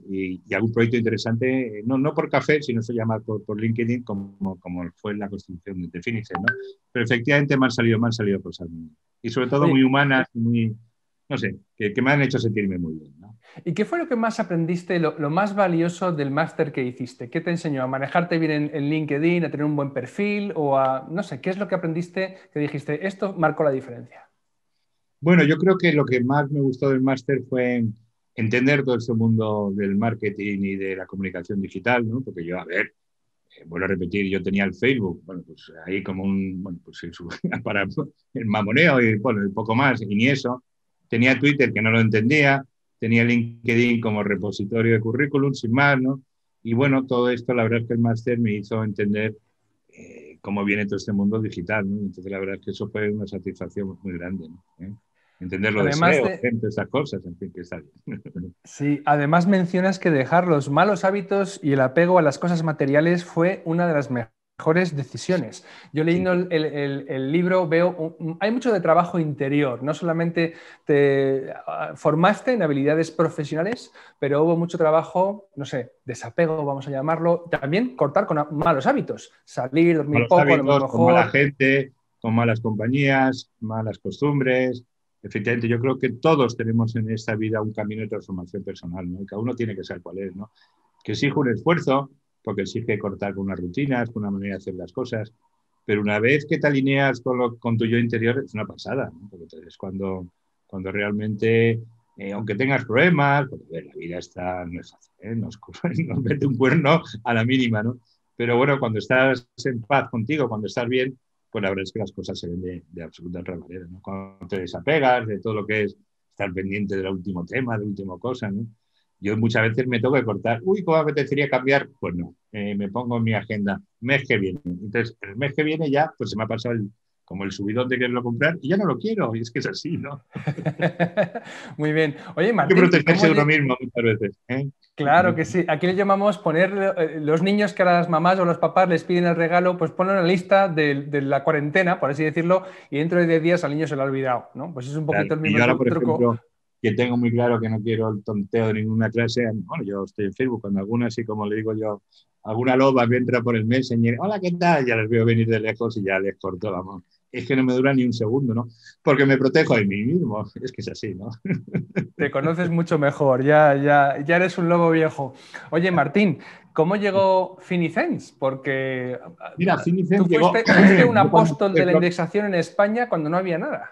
Speaker 2: y, algún proyecto interesante, eh, no, no por café, sino se llama por, por LinkedIn, como, como fue la construcción de Phoenix, ¿no? Pero efectivamente me han salido, han salido cosas. Y sobre todo muy humanas, muy, no sé, que, que me han hecho sentirme muy bien, ¿no?
Speaker 1: ¿Y qué fue lo que más aprendiste, lo, más valioso del máster que hiciste? ¿Qué te enseñó? ¿A manejarte bien en, LinkedIn, a tener un buen perfil o a, no sé, qué es lo que aprendiste que dijiste, esto marcó la diferencia?
Speaker 2: Bueno, yo creo que lo que más me gustó del máster fue entender todo este mundo del marketing y de la comunicación digital, ¿no? Porque yo, a ver, eh, vuelvo a repetir, yo tenía el Facebook, bueno, pues ahí como un, bueno, pues para el mamoneo y bueno, poco más, y ni eso. Tenía Twitter que no lo entendía, tenía LinkedIn como repositorio de currículum, sin más, ¿no? Y bueno, todo esto, la verdad es que el máster me hizo entender eh, cómo viene todo este mundo digital, ¿no? Entonces, la verdad es que eso fue una satisfacción muy grande, ¿no? ¿Eh? Entender lo deseo, de gente, esas cosas, en fin, que Sí, además
Speaker 1: mencionas que dejar los malos hábitos y el apego a las cosas materiales fue una de las mejores mejores decisiones. Yo leyendo el, libro veo, hay mucho de trabajo interior, no solamente te ah, formaste en habilidades profesionales, pero hubo mucho trabajo, no sé, desapego, vamos a llamarlo, también cortar con malos hábitos, salir, dormir poco, Con mala
Speaker 2: gente, con malas compañías, malas costumbres. Efectivamente, yo creo que todos tenemos en esta vida un camino de transformación personal, ¿no? Y cada uno tiene que saber cuál es, ¿no? Que exige un esfuerzo, porque que cortar con unas rutinas, con una manera de hacer las cosas. Pero una vez que te alineas con, tu yo interior, es una pasada, ¿no? porque es cuando, cuando realmente, eh, aunque tengas problemas, porque la vida está, no es fácil, ¿eh? nos, mete un cuerno a la mínima, ¿no? Pero bueno, cuando estás en paz contigo, cuando estás bien, pues la verdad es que las cosas se ven de, absoluta otra manera, ¿no? Cuando te desapegas de todo lo que es estar pendiente del último tema, de último cosa, ¿no? Yo muchas veces me tengo que cortar, uy, ¿cómo apetecería cambiar? Pues no, eh, me pongo en mi agenda, mes que viene. Entonces, el mes que viene ya, pues se me ha pasado como el subidón de quererlo comprar y ya no lo quiero, y es que es así, ¿no?
Speaker 1: Muy bien. Oye, Hay que protegerse de uno mismo muchas veces. ¿eh? Claro que sí. Aquí le llamamos poner eh, los niños que a las mamás o los papás les piden el regalo, pues ponen la lista de, la cuarentena, por así decirlo, y dentro de 10 días al niño se lo ha olvidado, ¿no? Pues es un poquito el mismo truco
Speaker 2: que tengo muy claro que no quiero el tonteo de ninguna clase. Bueno, yo estoy en Facebook, cuando alguna, así como le digo yo, alguna loba me entra por el mes Messenger, hola, ¿qué tal? Ya les veo venir de lejos y ya les corto la mano. Es que no me dura ni un segundo, ¿no? Porque me protejo a mí mismo. Es que es así, ¿no?
Speaker 1: Te conoces mucho mejor, ya, ya, ya eres un lobo viejo. Oye, Martín, ¿cómo llegó Finicens? Porque. Mira, ah, un apóstol de la indexación en España cuando no había nada.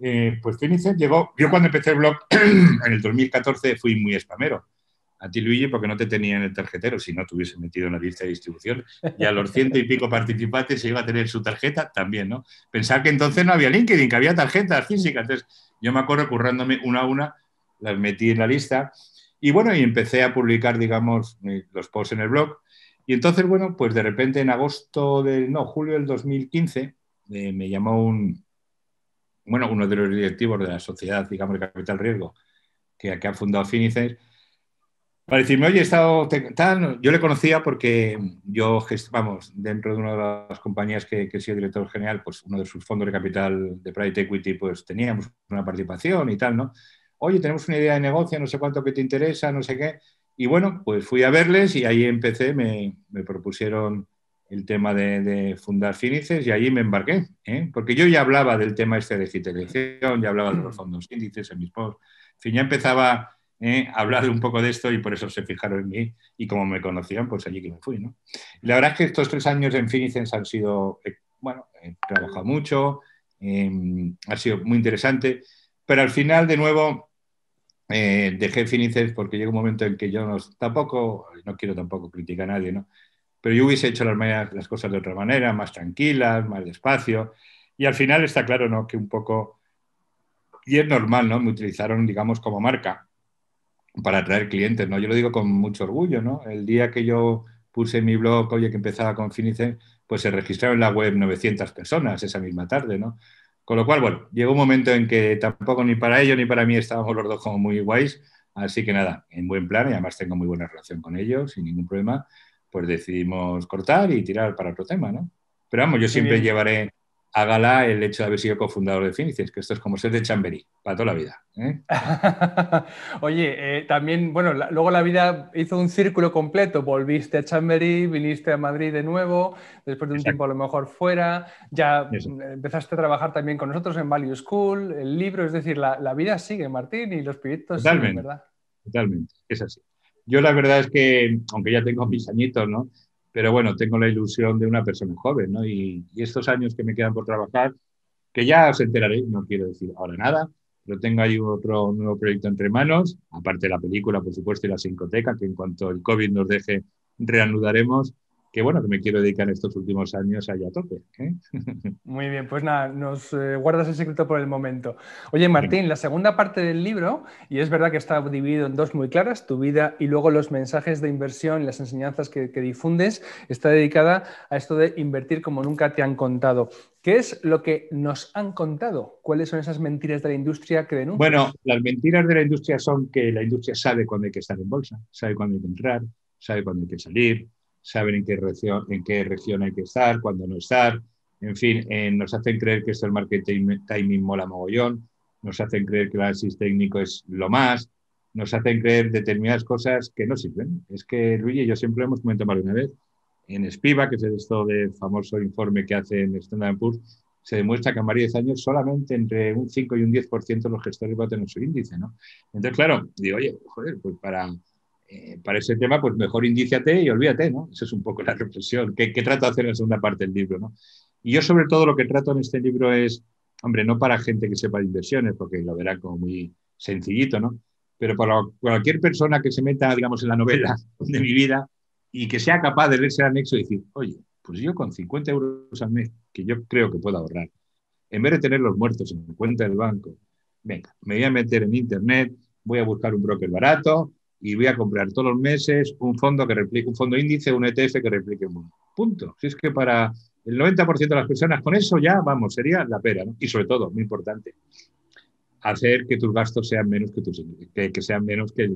Speaker 2: Eh, pues llegó. Yo cuando empecé el blog en el 2014 fui muy spamero. A ti, Luigi, porque no te tenía en el tarjetero. Si no te hubiese metido en la lista de distribución, y a los ciento y pico participantes se iba a tener su tarjeta también, ¿no? Pensar que entonces no había LinkedIn, que había tarjetas físicas. Entonces, yo me acuerdo currándome una a una, las metí en la lista. Y bueno, y empecé a publicar, digamos, los posts en el blog. Y entonces, bueno, pues de repente en agosto del, no, julio del 2015, eh, me llamó un, bueno, uno de los directivos de la sociedad, digamos, de capital riesgo, que, que ha fundado Finices, para decirme, oye, he estado Yo le conocía porque yo, vamos, dentro de una de las compañías que, que he sido director general, pues uno de sus fondos de capital de private equity, pues teníamos una participación y tal, ¿no? Oye, tenemos una idea de negocio, no sé cuánto que te interesa, no sé qué. Y bueno, pues fui a verles y ahí empecé, me, me propusieron el tema de, fundar Finices y allí me embarqué, ¿eh? porque yo ya hablaba del tema este de digitalización, ya hablaba de los mm. fondos índices en mis posts, en fin, ya empezaba ¿eh? a hablar un poco de esto y por eso se fijaron en mí y como me conocían, pues allí que me fui. ¿no? La verdad es que estos tres años en Finices han sido, eh, bueno, he trabajado mucho, em, ha sido muy interesante, pero al final de nuevo dejé Finices porque llega un momento en que yo no, tampoco, no quiero tampoco criticar a nadie, ¿no? pero yo hubiese hecho las, cosas de otra manera, más tranquilas, más despacio. Y al final está claro, Que un poco, y es normal, ¿no? Me utilizaron, digamos, como marca para atraer clientes, ¿no? Yo lo digo con mucho orgullo, ¿no? El día que yo puse mi blog, oye, que empezaba con Finicen, pues se registraron en la web 900 personas esa misma tarde, ¿no? Con lo cual, bueno, llegó un momento en que tampoco ni para ellos ni para mí estábamos los dos como muy guays, así que nada, en buen plan, y además tengo muy buena relación con ellos, sin ningún problema, pues decidimos cortar y tirar para otro tema, ¿no? Pero vamos, yo siempre llevaré a gala el hecho de haber sido cofundador de Finices, que esto es como ser de Chamberí, para toda la vida. ¿eh? Oye, eh, también, bueno, luego la vida hizo un círculo completo,
Speaker 1: volviste a Chamberí, viniste a Madrid de nuevo, después de un tiempo a lo mejor fuera, ya empezaste a trabajar también con nosotros en Value School, el libro, es decir, la, vida sigue, Martín, y los proyectos siguen, ¿verdad?
Speaker 2: Totalmente, es así. Yo la verdad es que, aunque ya tengo mis añitos, ¿no? Pero bueno, tengo la ilusión de una persona joven, ¿no? Y, estos años que me quedan por trabajar, que ya os enteraré, no quiero decir ahora nada, pero tengo ahí otro nuevo proyecto entre manos, aparte de la película, por supuesto, y la sincoteca, que en cuanto el COVID nos deje, reanudaremos que bueno, que me quiero dedicar estos últimos años allá a tope. ¿eh?
Speaker 1: Muy bien, pues nada, nos eh, guardas el secreto por el momento. Oye, Martín, la segunda parte del libro, y es verdad que está dividido en dos muy claras, tu vida y luego los mensajes de inversión, las enseñanzas que, difundes, está dedicada a esto de invertir como nunca te han contado. ¿Qué es lo que nos han contado? ¿Cuáles son esas mentiras de la industria que denuncian? Bueno, las
Speaker 2: mentiras de la industria son que la industria sabe cuándo hay que estar en bolsa, sabe cuándo hay que entrar, sabe cuándo hay que salir, saben en qué, región, en qué región hay que estar, cuándo no estar. En fin, eh, nos hacen creer que esto el marketing timing mola mogollón, nos hacen creer que el análisis técnico es lo más, nos hacen creer determinadas cosas que no sirven. Es que Luis y yo siempre hemos comentado más de una vez, en SPIVA, que es esto de famoso informe que hace en Standard Poor's, se demuestra que a varios años solamente entre un 5 y un 10% los gestores van a tener su índice, ¿no? Entonces, claro, digo, oye, joder, pues para eh, para ese tema, pues mejor indíciate y olvídate, ¿no? Esa es un poco la reflexión que, trato de hacer en la segunda parte del libro, ¿no? Y yo sobre todo lo que trato en este libro es, hombre, no para gente que sepa de inversiones, porque lo verá como muy sencillito, ¿no? Pero para cualquier persona que se meta, digamos, en la novela de mi vida y que sea capaz de leer el anexo y decir, oye, pues yo con 50 euros al mes, que yo creo que puedo ahorrar, en vez de tener los muertos en cuenta del banco, venga, me voy a meter en Internet, voy a buscar un broker barato, y voy a comprar todos los meses un fondo que replique un fondo índice, un ETF que replique un Punto. Si es que para el 90% de las personas con eso ya, vamos, sería la pera. ¿no? Y sobre todo, muy importante, hacer que tus gastos sean menos que tus que, sean menos que,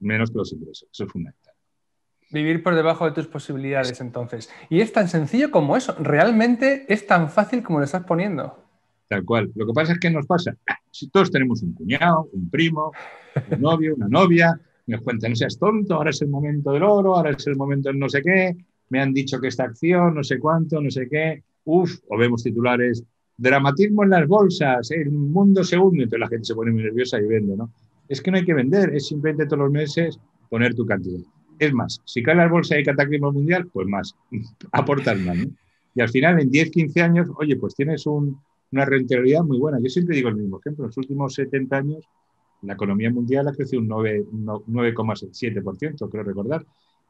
Speaker 2: menos que los ingresos. Eso es fundamental.
Speaker 1: Vivir por debajo de tus posibilidades, entonces. Y es tan sencillo como eso.
Speaker 2: Realmente es tan fácil como lo estás poniendo. Tal cual. Lo que pasa es que nos pasa. Si todos tenemos un cuñado, un primo, un novio, una novia, nos cuentan, no seas tonto, ahora es el momento del oro, ahora es el momento del no sé qué, me han dicho que esta acción, no sé cuánto, no sé qué, uff, o vemos titulares, dramatismo en las bolsas, el mundo se hunde, entonces la gente se pone muy nerviosa y vende, ¿no? Es que no hay que vender, es simplemente todos los meses poner tu cantidad. Es más, si cae las bolsas y hay cataclismo mundial, pues más, aportar más, ¿no? Y al final, en 10, 15 años, oye, pues tienes una rentabilidad muy buena. Yo siempre digo el mismo ejemplo, en los últimos 70 años la economía mundial ha crecido un 9,7%, creo recordar.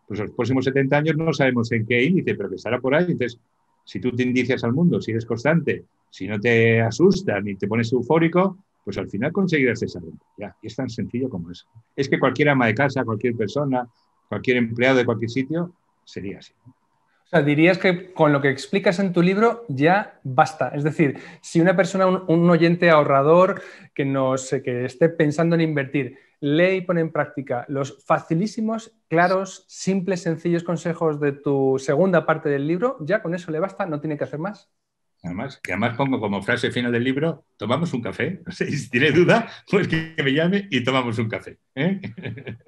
Speaker 2: Pues los próximos 70 años no sabemos en qué índice, pero que estará por ahí. Entonces, si tú te indicias al mundo, si eres constante, si no te asustas ni te pones eufórico, pues al final conseguirás esa renta. Ya, es tan sencillo como eso. Es que cualquier ama de casa, cualquier persona, cualquier empleado de cualquier sitio, sería así. O sea, dirías que con
Speaker 1: lo que explicas en tu libro ya basta. Es decir, si una persona, un, oyente ahorrador que, no sé que esté pensando en invertir, lee y pone en práctica los facilísimos, claros, simples, sencillos consejos de tu segunda parte del libro, ya con eso le basta, no tiene que hacer más.
Speaker 2: Además, que además pongo como frase final del libro, tomamos un café. si tiene duda, pues que me llame y tomamos un café.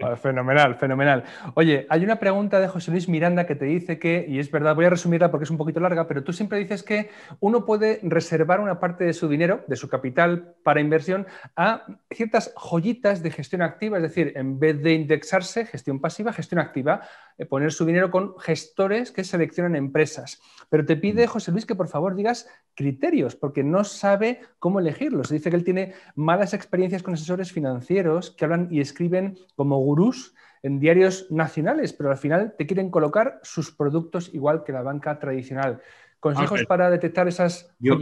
Speaker 1: Ah, fenomenal, fenomenal. Oye, hay una pregunta de José Luis Miranda que te dice que, y es verdad, voy a resumirla porque es un poquito larga, pero tú siempre dices que uno puede reservar una parte de su dinero, de su capital para inversión, a ciertas joyitas de gestión activa, es decir, en vez de indexarse, gestión pasiva, gestión activa, eh, poner su dinero con gestores que seleccionan empresas. Pero te pide, mm. José Luis, que por favor digas criterios, porque no sabe cómo elegirlos. Dice que él tiene malas experiencias con asesores financieros que hablan y escriben escriben como gurús en diarios nacionales, pero al final te quieren colocar sus productos igual que la banca tradicional. Consejos ah, para detectar esas
Speaker 2: yo,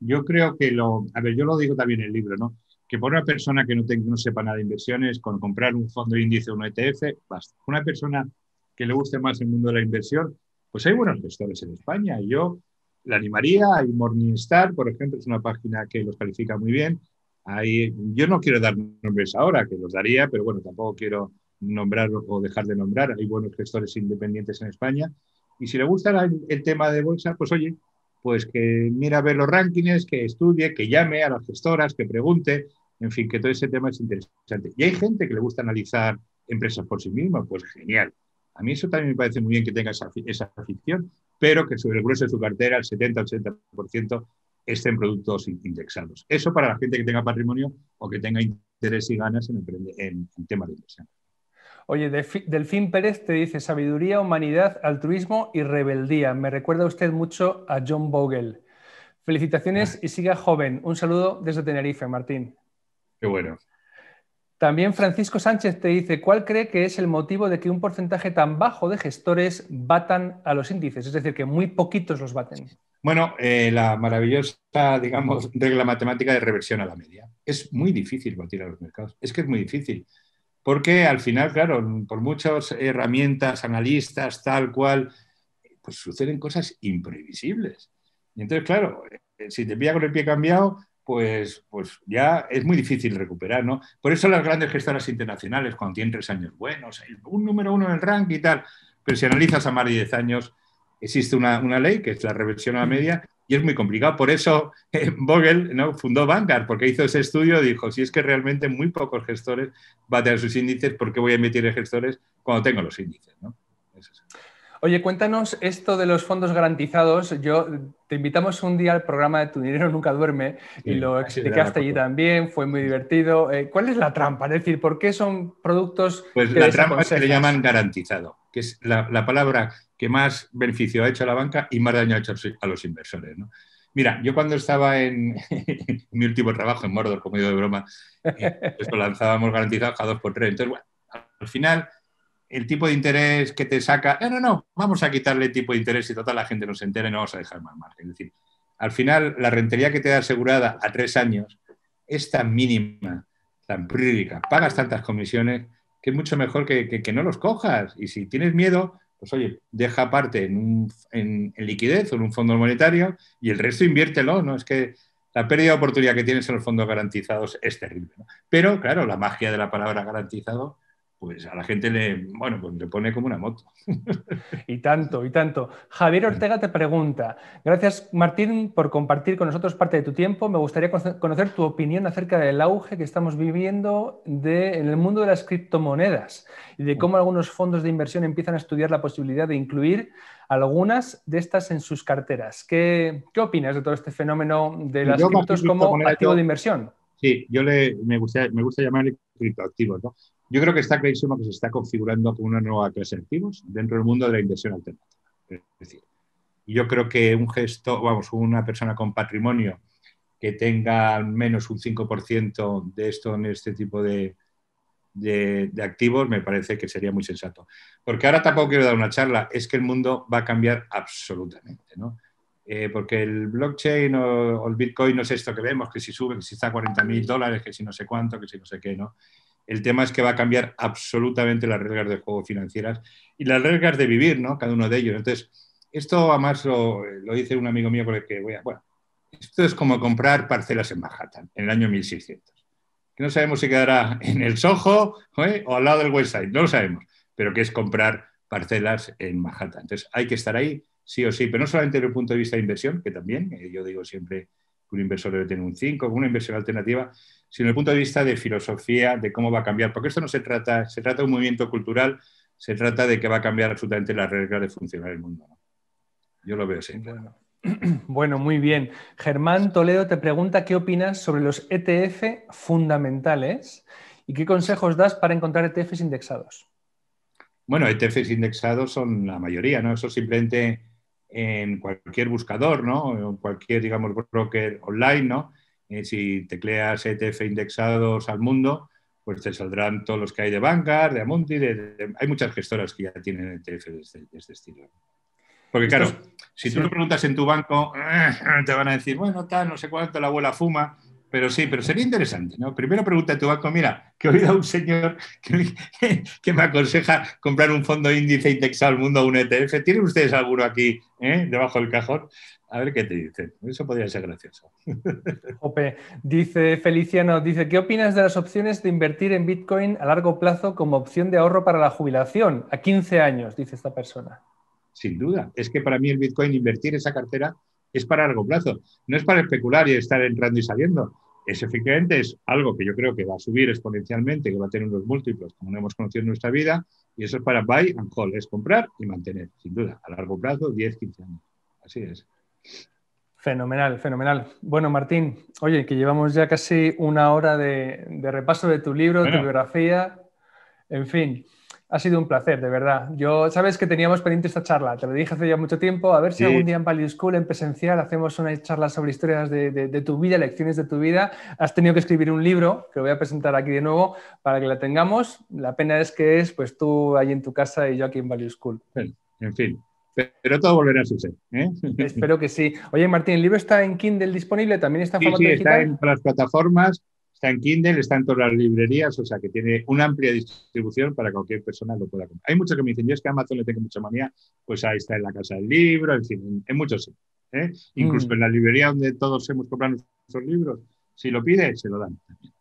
Speaker 2: Yo creo que lo, a ver, yo lo digo también en el libro, ¿no? Que por una persona que no, no sepa nada de inversiones, con comprar un fondo de índice o un ETF, basta. Una persona que le guste más el mundo de la inversión, pues hay buenos gestores en España. Yo la animaría, hay Morningstar, por ejemplo, es una página que los califica muy bien yo no quiero dar nombres ahora, que los daría, pero bueno, tampoco quiero nombrar o dejar de nombrar. Hay buenos gestores independientes en España. Y si le gusta el, tema de bolsa, pues oye, pues que mira a ver los rankings, que estudie, que llame a las gestoras, que pregunte, en fin, que todo ese tema es interesante. Y hay gente que le gusta analizar empresas por sí misma, pues genial. A mí eso también me parece muy bien que tenga esa, esa afición, pero que sobre el grueso de su cartera, el 70-80% estén productos indexados. Eso para la gente que tenga patrimonio o que tenga interés y ganas en, en, en de inversión. Oye, Delfín Pérez te dice
Speaker 1: sabiduría, humanidad, altruismo y rebeldía. Me recuerda usted mucho a John Bogle. Felicitaciones ah. y siga joven. Un saludo desde Tenerife, Martín. Qué bueno. También Francisco Sánchez te dice, ¿cuál cree que es el motivo de que un porcentaje tan bajo de gestores batan a los índices? Es decir, que muy poquitos los baten.
Speaker 2: Bueno, eh, la maravillosa, digamos, regla matemática de reversión a la media. Es muy difícil batir a los mercados, es que es muy difícil, porque al final, claro, por muchas herramientas, analistas, tal cual, pues suceden cosas imprevisibles. Y entonces, claro, eh, si te pilla con el pie cambiado, pues, pues ya es muy difícil recuperar, ¿no? Por eso las grandes gestoras internacionales, cuando tienen tres años buenos, un número uno en el ranking y tal, pero si analizas a más de diez años, existe una, ley que es la reversión a la media y es muy complicado. Por eso eh, Vogel ¿no? fundó Vanguard, porque hizo ese estudio, dijo, si es que realmente muy pocos gestores van a tener sus índices, ¿por qué voy a emitir gestores cuando tengo los índices?
Speaker 1: Oye, cuéntanos esto de los fondos garantizados. Yo te invitamos un día al programa de Tu dinero nunca duerme y lo explicaste allí también, fue muy divertido. Eh, ¿Cuál es la trampa? Es decir, ¿por qué son productos Pues la trampa es que le llaman
Speaker 2: garantizado es la, palabra que más beneficio ha hecho a la banca y más daño ha hecho a los inversores. Mira, yo cuando estaba en mi último trabajo en Mordor, como digo de broma, eh, lanzábamos garantizado a 2 por 3 Entonces, bueno, al final, el tipo de interés que te saca, no, eh, no, no, vamos a quitarle el tipo de interés y toda la gente nos se entera no vamos a dejar más margen. Es decir, al final, la rentería que te da asegurada a tres años es tan mínima, tan prírica, pagas tantas comisiones que es mucho mejor que, que, no los cojas. Y si tienes miedo, pues oye, deja parte en, un, en, liquidez o en un fondo monetario y el resto inviértelo, ¿no? Es que la pérdida de oportunidad que tienes en los fondos garantizados es terrible. Pero, claro, la magia de la palabra garantizado pues a la gente le, bueno, pues le pone como una moto. Y tanto, y tanto. Javier Ortega te pregunta, gracias Martín por
Speaker 1: compartir con nosotros parte de tu tiempo. Me gustaría conocer tu opinión acerca del auge que estamos viviendo de, en el mundo de las criptomonedas y de cómo algunos fondos de inversión empiezan a estudiar la posibilidad de incluir algunas de estas en sus carteras. ¿Qué, qué opinas de todo este fenómeno de las criptos como activo de
Speaker 2: inversión? Sí, yo le, me, gusta, me gusta llamarle criptoactivos, ¿no? Yo creo que está clarísimo que se está configurando como una nueva clase de activos dentro del mundo de la inversión alternativa. Es decir, yo creo que un gesto, vamos, una persona con patrimonio que tenga al menos un 5% de esto en este tipo de, activos, me parece que sería muy sensato. Porque ahora tampoco quiero dar una charla, es que el mundo va a cambiar absolutamente, ¿no? Eh, porque el blockchain o, el Bitcoin no es esto que vemos, que si sube, que si está a 40 mil dólares, que si no sé cuánto, que si no sé qué, ¿no? El tema es que va a cambiar absolutamente las reglas de juego financieras y las reglas de vivir, ¿no? Cada uno de ellos. Entonces, esto además lo, lo dice un amigo mío con el que voy a... Bueno, esto es como comprar parcelas en Manhattan en el año 1600. Que no sabemos si quedará en el Soho ¿eh? o al lado del West no lo sabemos, pero que es comprar parcelas en Manhattan. Entonces, hay que estar ahí, sí o sí, pero no solamente desde el punto de vista de inversión, que también, eh, yo digo siempre que un inversor debe tener un 5, una inversión alternativa, sino el punto de vista de filosofía, de cómo va a cambiar, porque esto no se trata, se trata de un movimiento cultural, se trata de que va a cambiar absolutamente la regla de funcionar el mundo. Yo lo veo así. Bueno.
Speaker 1: Bueno, muy bien. Germán Toledo te pregunta qué opinas sobre los ETF fundamentales y qué consejos das para encontrar ETFs indexados.
Speaker 2: Bueno, ETFs indexados son la mayoría, ¿no? Eso simplemente en cualquier buscador, ¿no? En cualquier, digamos, broker online, ¿no? Eh, si tecleas ETF indexados al mundo, pues te saldrán todos los que hay de Vanguard, de Amundi, de, hay muchas gestoras que ya tienen ETF de este, estilo.
Speaker 1: Porque claro, si tú lo preguntas en tu
Speaker 2: banco, ah, ah", te van a decir, bueno, tal, no sé cuánto, la abuela fuma, pero sí, pero sería interesante, ¿no? Primero pregunta a tu banco, mira, que he oído a un señor que, me aconseja comprar un fondo índice indexado al mundo un ETF. ¿Tienen ustedes alguno aquí eh, debajo del cajón? A ver qué te dicen. Eso podría ser gracioso.
Speaker 1: dice Feliciano, dice, ¿qué opinas de las opciones de invertir en Bitcoin a largo plazo como opción de ahorro para la jubilación a 15 años? Dice esta
Speaker 2: persona. Sin duda. Es que para mí el Bitcoin invertir esa cartera es para largo plazo, no es para especular y estar entrando y saliendo. Es efectivamente es algo que yo creo que va a subir exponencialmente, que va a tener unos múltiplos como no hemos conocido en nuestra vida, y eso es para buy and hold, es comprar y mantener, sin duda, a largo plazo, 10, 15 años. Así es.
Speaker 1: Fenomenal, fenomenal. Bueno, Martín, oye, que llevamos ya casi una hora de, repaso de tu libro, de tu biografía, en fin. Ha sido un placer, de verdad. Yo, sabes que teníamos pendiente esta charla, te lo dije hace ya mucho tiempo, a ver si algún día en Value School, en presencial, hacemos una charla sobre historias de, tu vida, lecciones de tu vida. Has tenido que escribir un libro, que lo voy a presentar aquí de nuevo, para que la tengamos. La pena es que es pues tú ahí en tu casa y yo aquí en Value School. en fin,
Speaker 2: pero todo volverá a suceder.
Speaker 1: ¿eh? Espero que sí. Oye, Martín, ¿el libro está en Kindle disponible? ¿También está en sí, está en
Speaker 2: las plataformas está en Kindle, está en todas las librerías, o sea que tiene una amplia distribución para que cualquier persona lo pueda comprar. Hay muchos que me dicen, yo es que Amazon le tengo mucha manía, pues ahí está en la casa del libro, en fin, en, muchos sí. ¿eh? Incluso mm. en la librería donde todos hemos comprado nuestros libros, si lo pide, se lo dan también.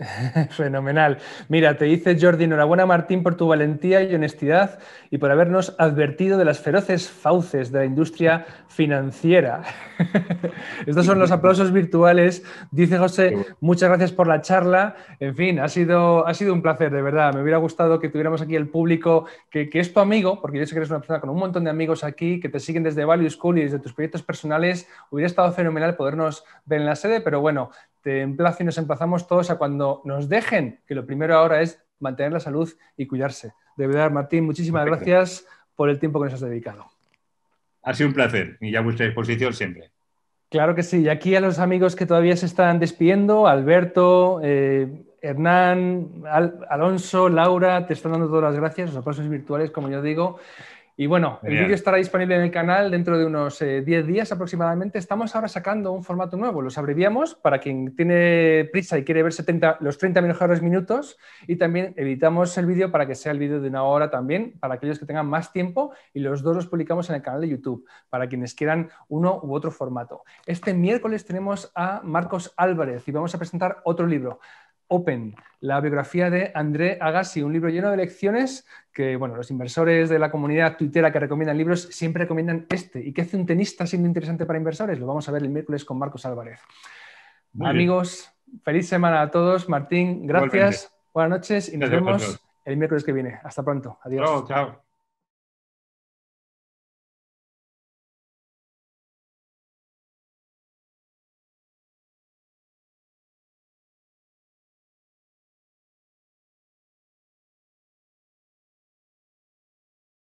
Speaker 1: Fenomenal. Mira, te dice Jordi, enhorabuena Martín por tu valentía y honestidad y por habernos advertido de las feroces fauces de la industria financiera. Estos son los aplausos virtuales. Dice José, muchas gracias por la charla. En fin, ha sido, ha sido un placer, de verdad. Me hubiera gustado que tuviéramos aquí el público que, que es tu amigo, porque yo sé que eres una persona con un montón de amigos aquí que te siguen desde Value School y desde tus proyectos personales. Hubiera estado fenomenal podernos ver en la sede, pero bueno, te este, emplazo y nos emplazamos todos a cuando nos dejen, que lo primero ahora es mantener la salud y cuidarse. De verdad, Martín, muchísimas gracias
Speaker 2: por el tiempo que nos has dedicado. Ha sido un placer y ya a vuestra disposición siempre.
Speaker 1: Claro que sí. Y aquí a los amigos que todavía se están despidiendo, Alberto, eh, Hernán, Alonso, Laura, te están dando todas las gracias, los aplausos virtuales, como yo digo. Y bueno, el vídeo estará disponible en el canal dentro de unos 10 eh, días aproximadamente. Estamos ahora sacando un formato nuevo, los abreviamos para quien tiene prisa y quiere ver los 30 mejores minutos y también editamos el vídeo para que sea el vídeo de una hora también para aquellos que tengan más tiempo y los dos los publicamos en el canal de YouTube para quienes quieran uno u otro formato. Este miércoles tenemos a Marcos Álvarez y vamos a presentar otro libro. Open, la biografía de André Agassi, un libro lleno de lecciones que, bueno, los inversores de la comunidad tuitera que recomiendan libros siempre recomiendan este. ¿Y qué hace un tenista siendo interesante para inversores? Lo vamos a ver el miércoles con Marcos Álvarez. Amigos, feliz semana a todos. Martín, gracias. Buenas noches y nos vemos el miércoles que viene. Hasta pronto. Adiós. Chao,
Speaker 2: chao.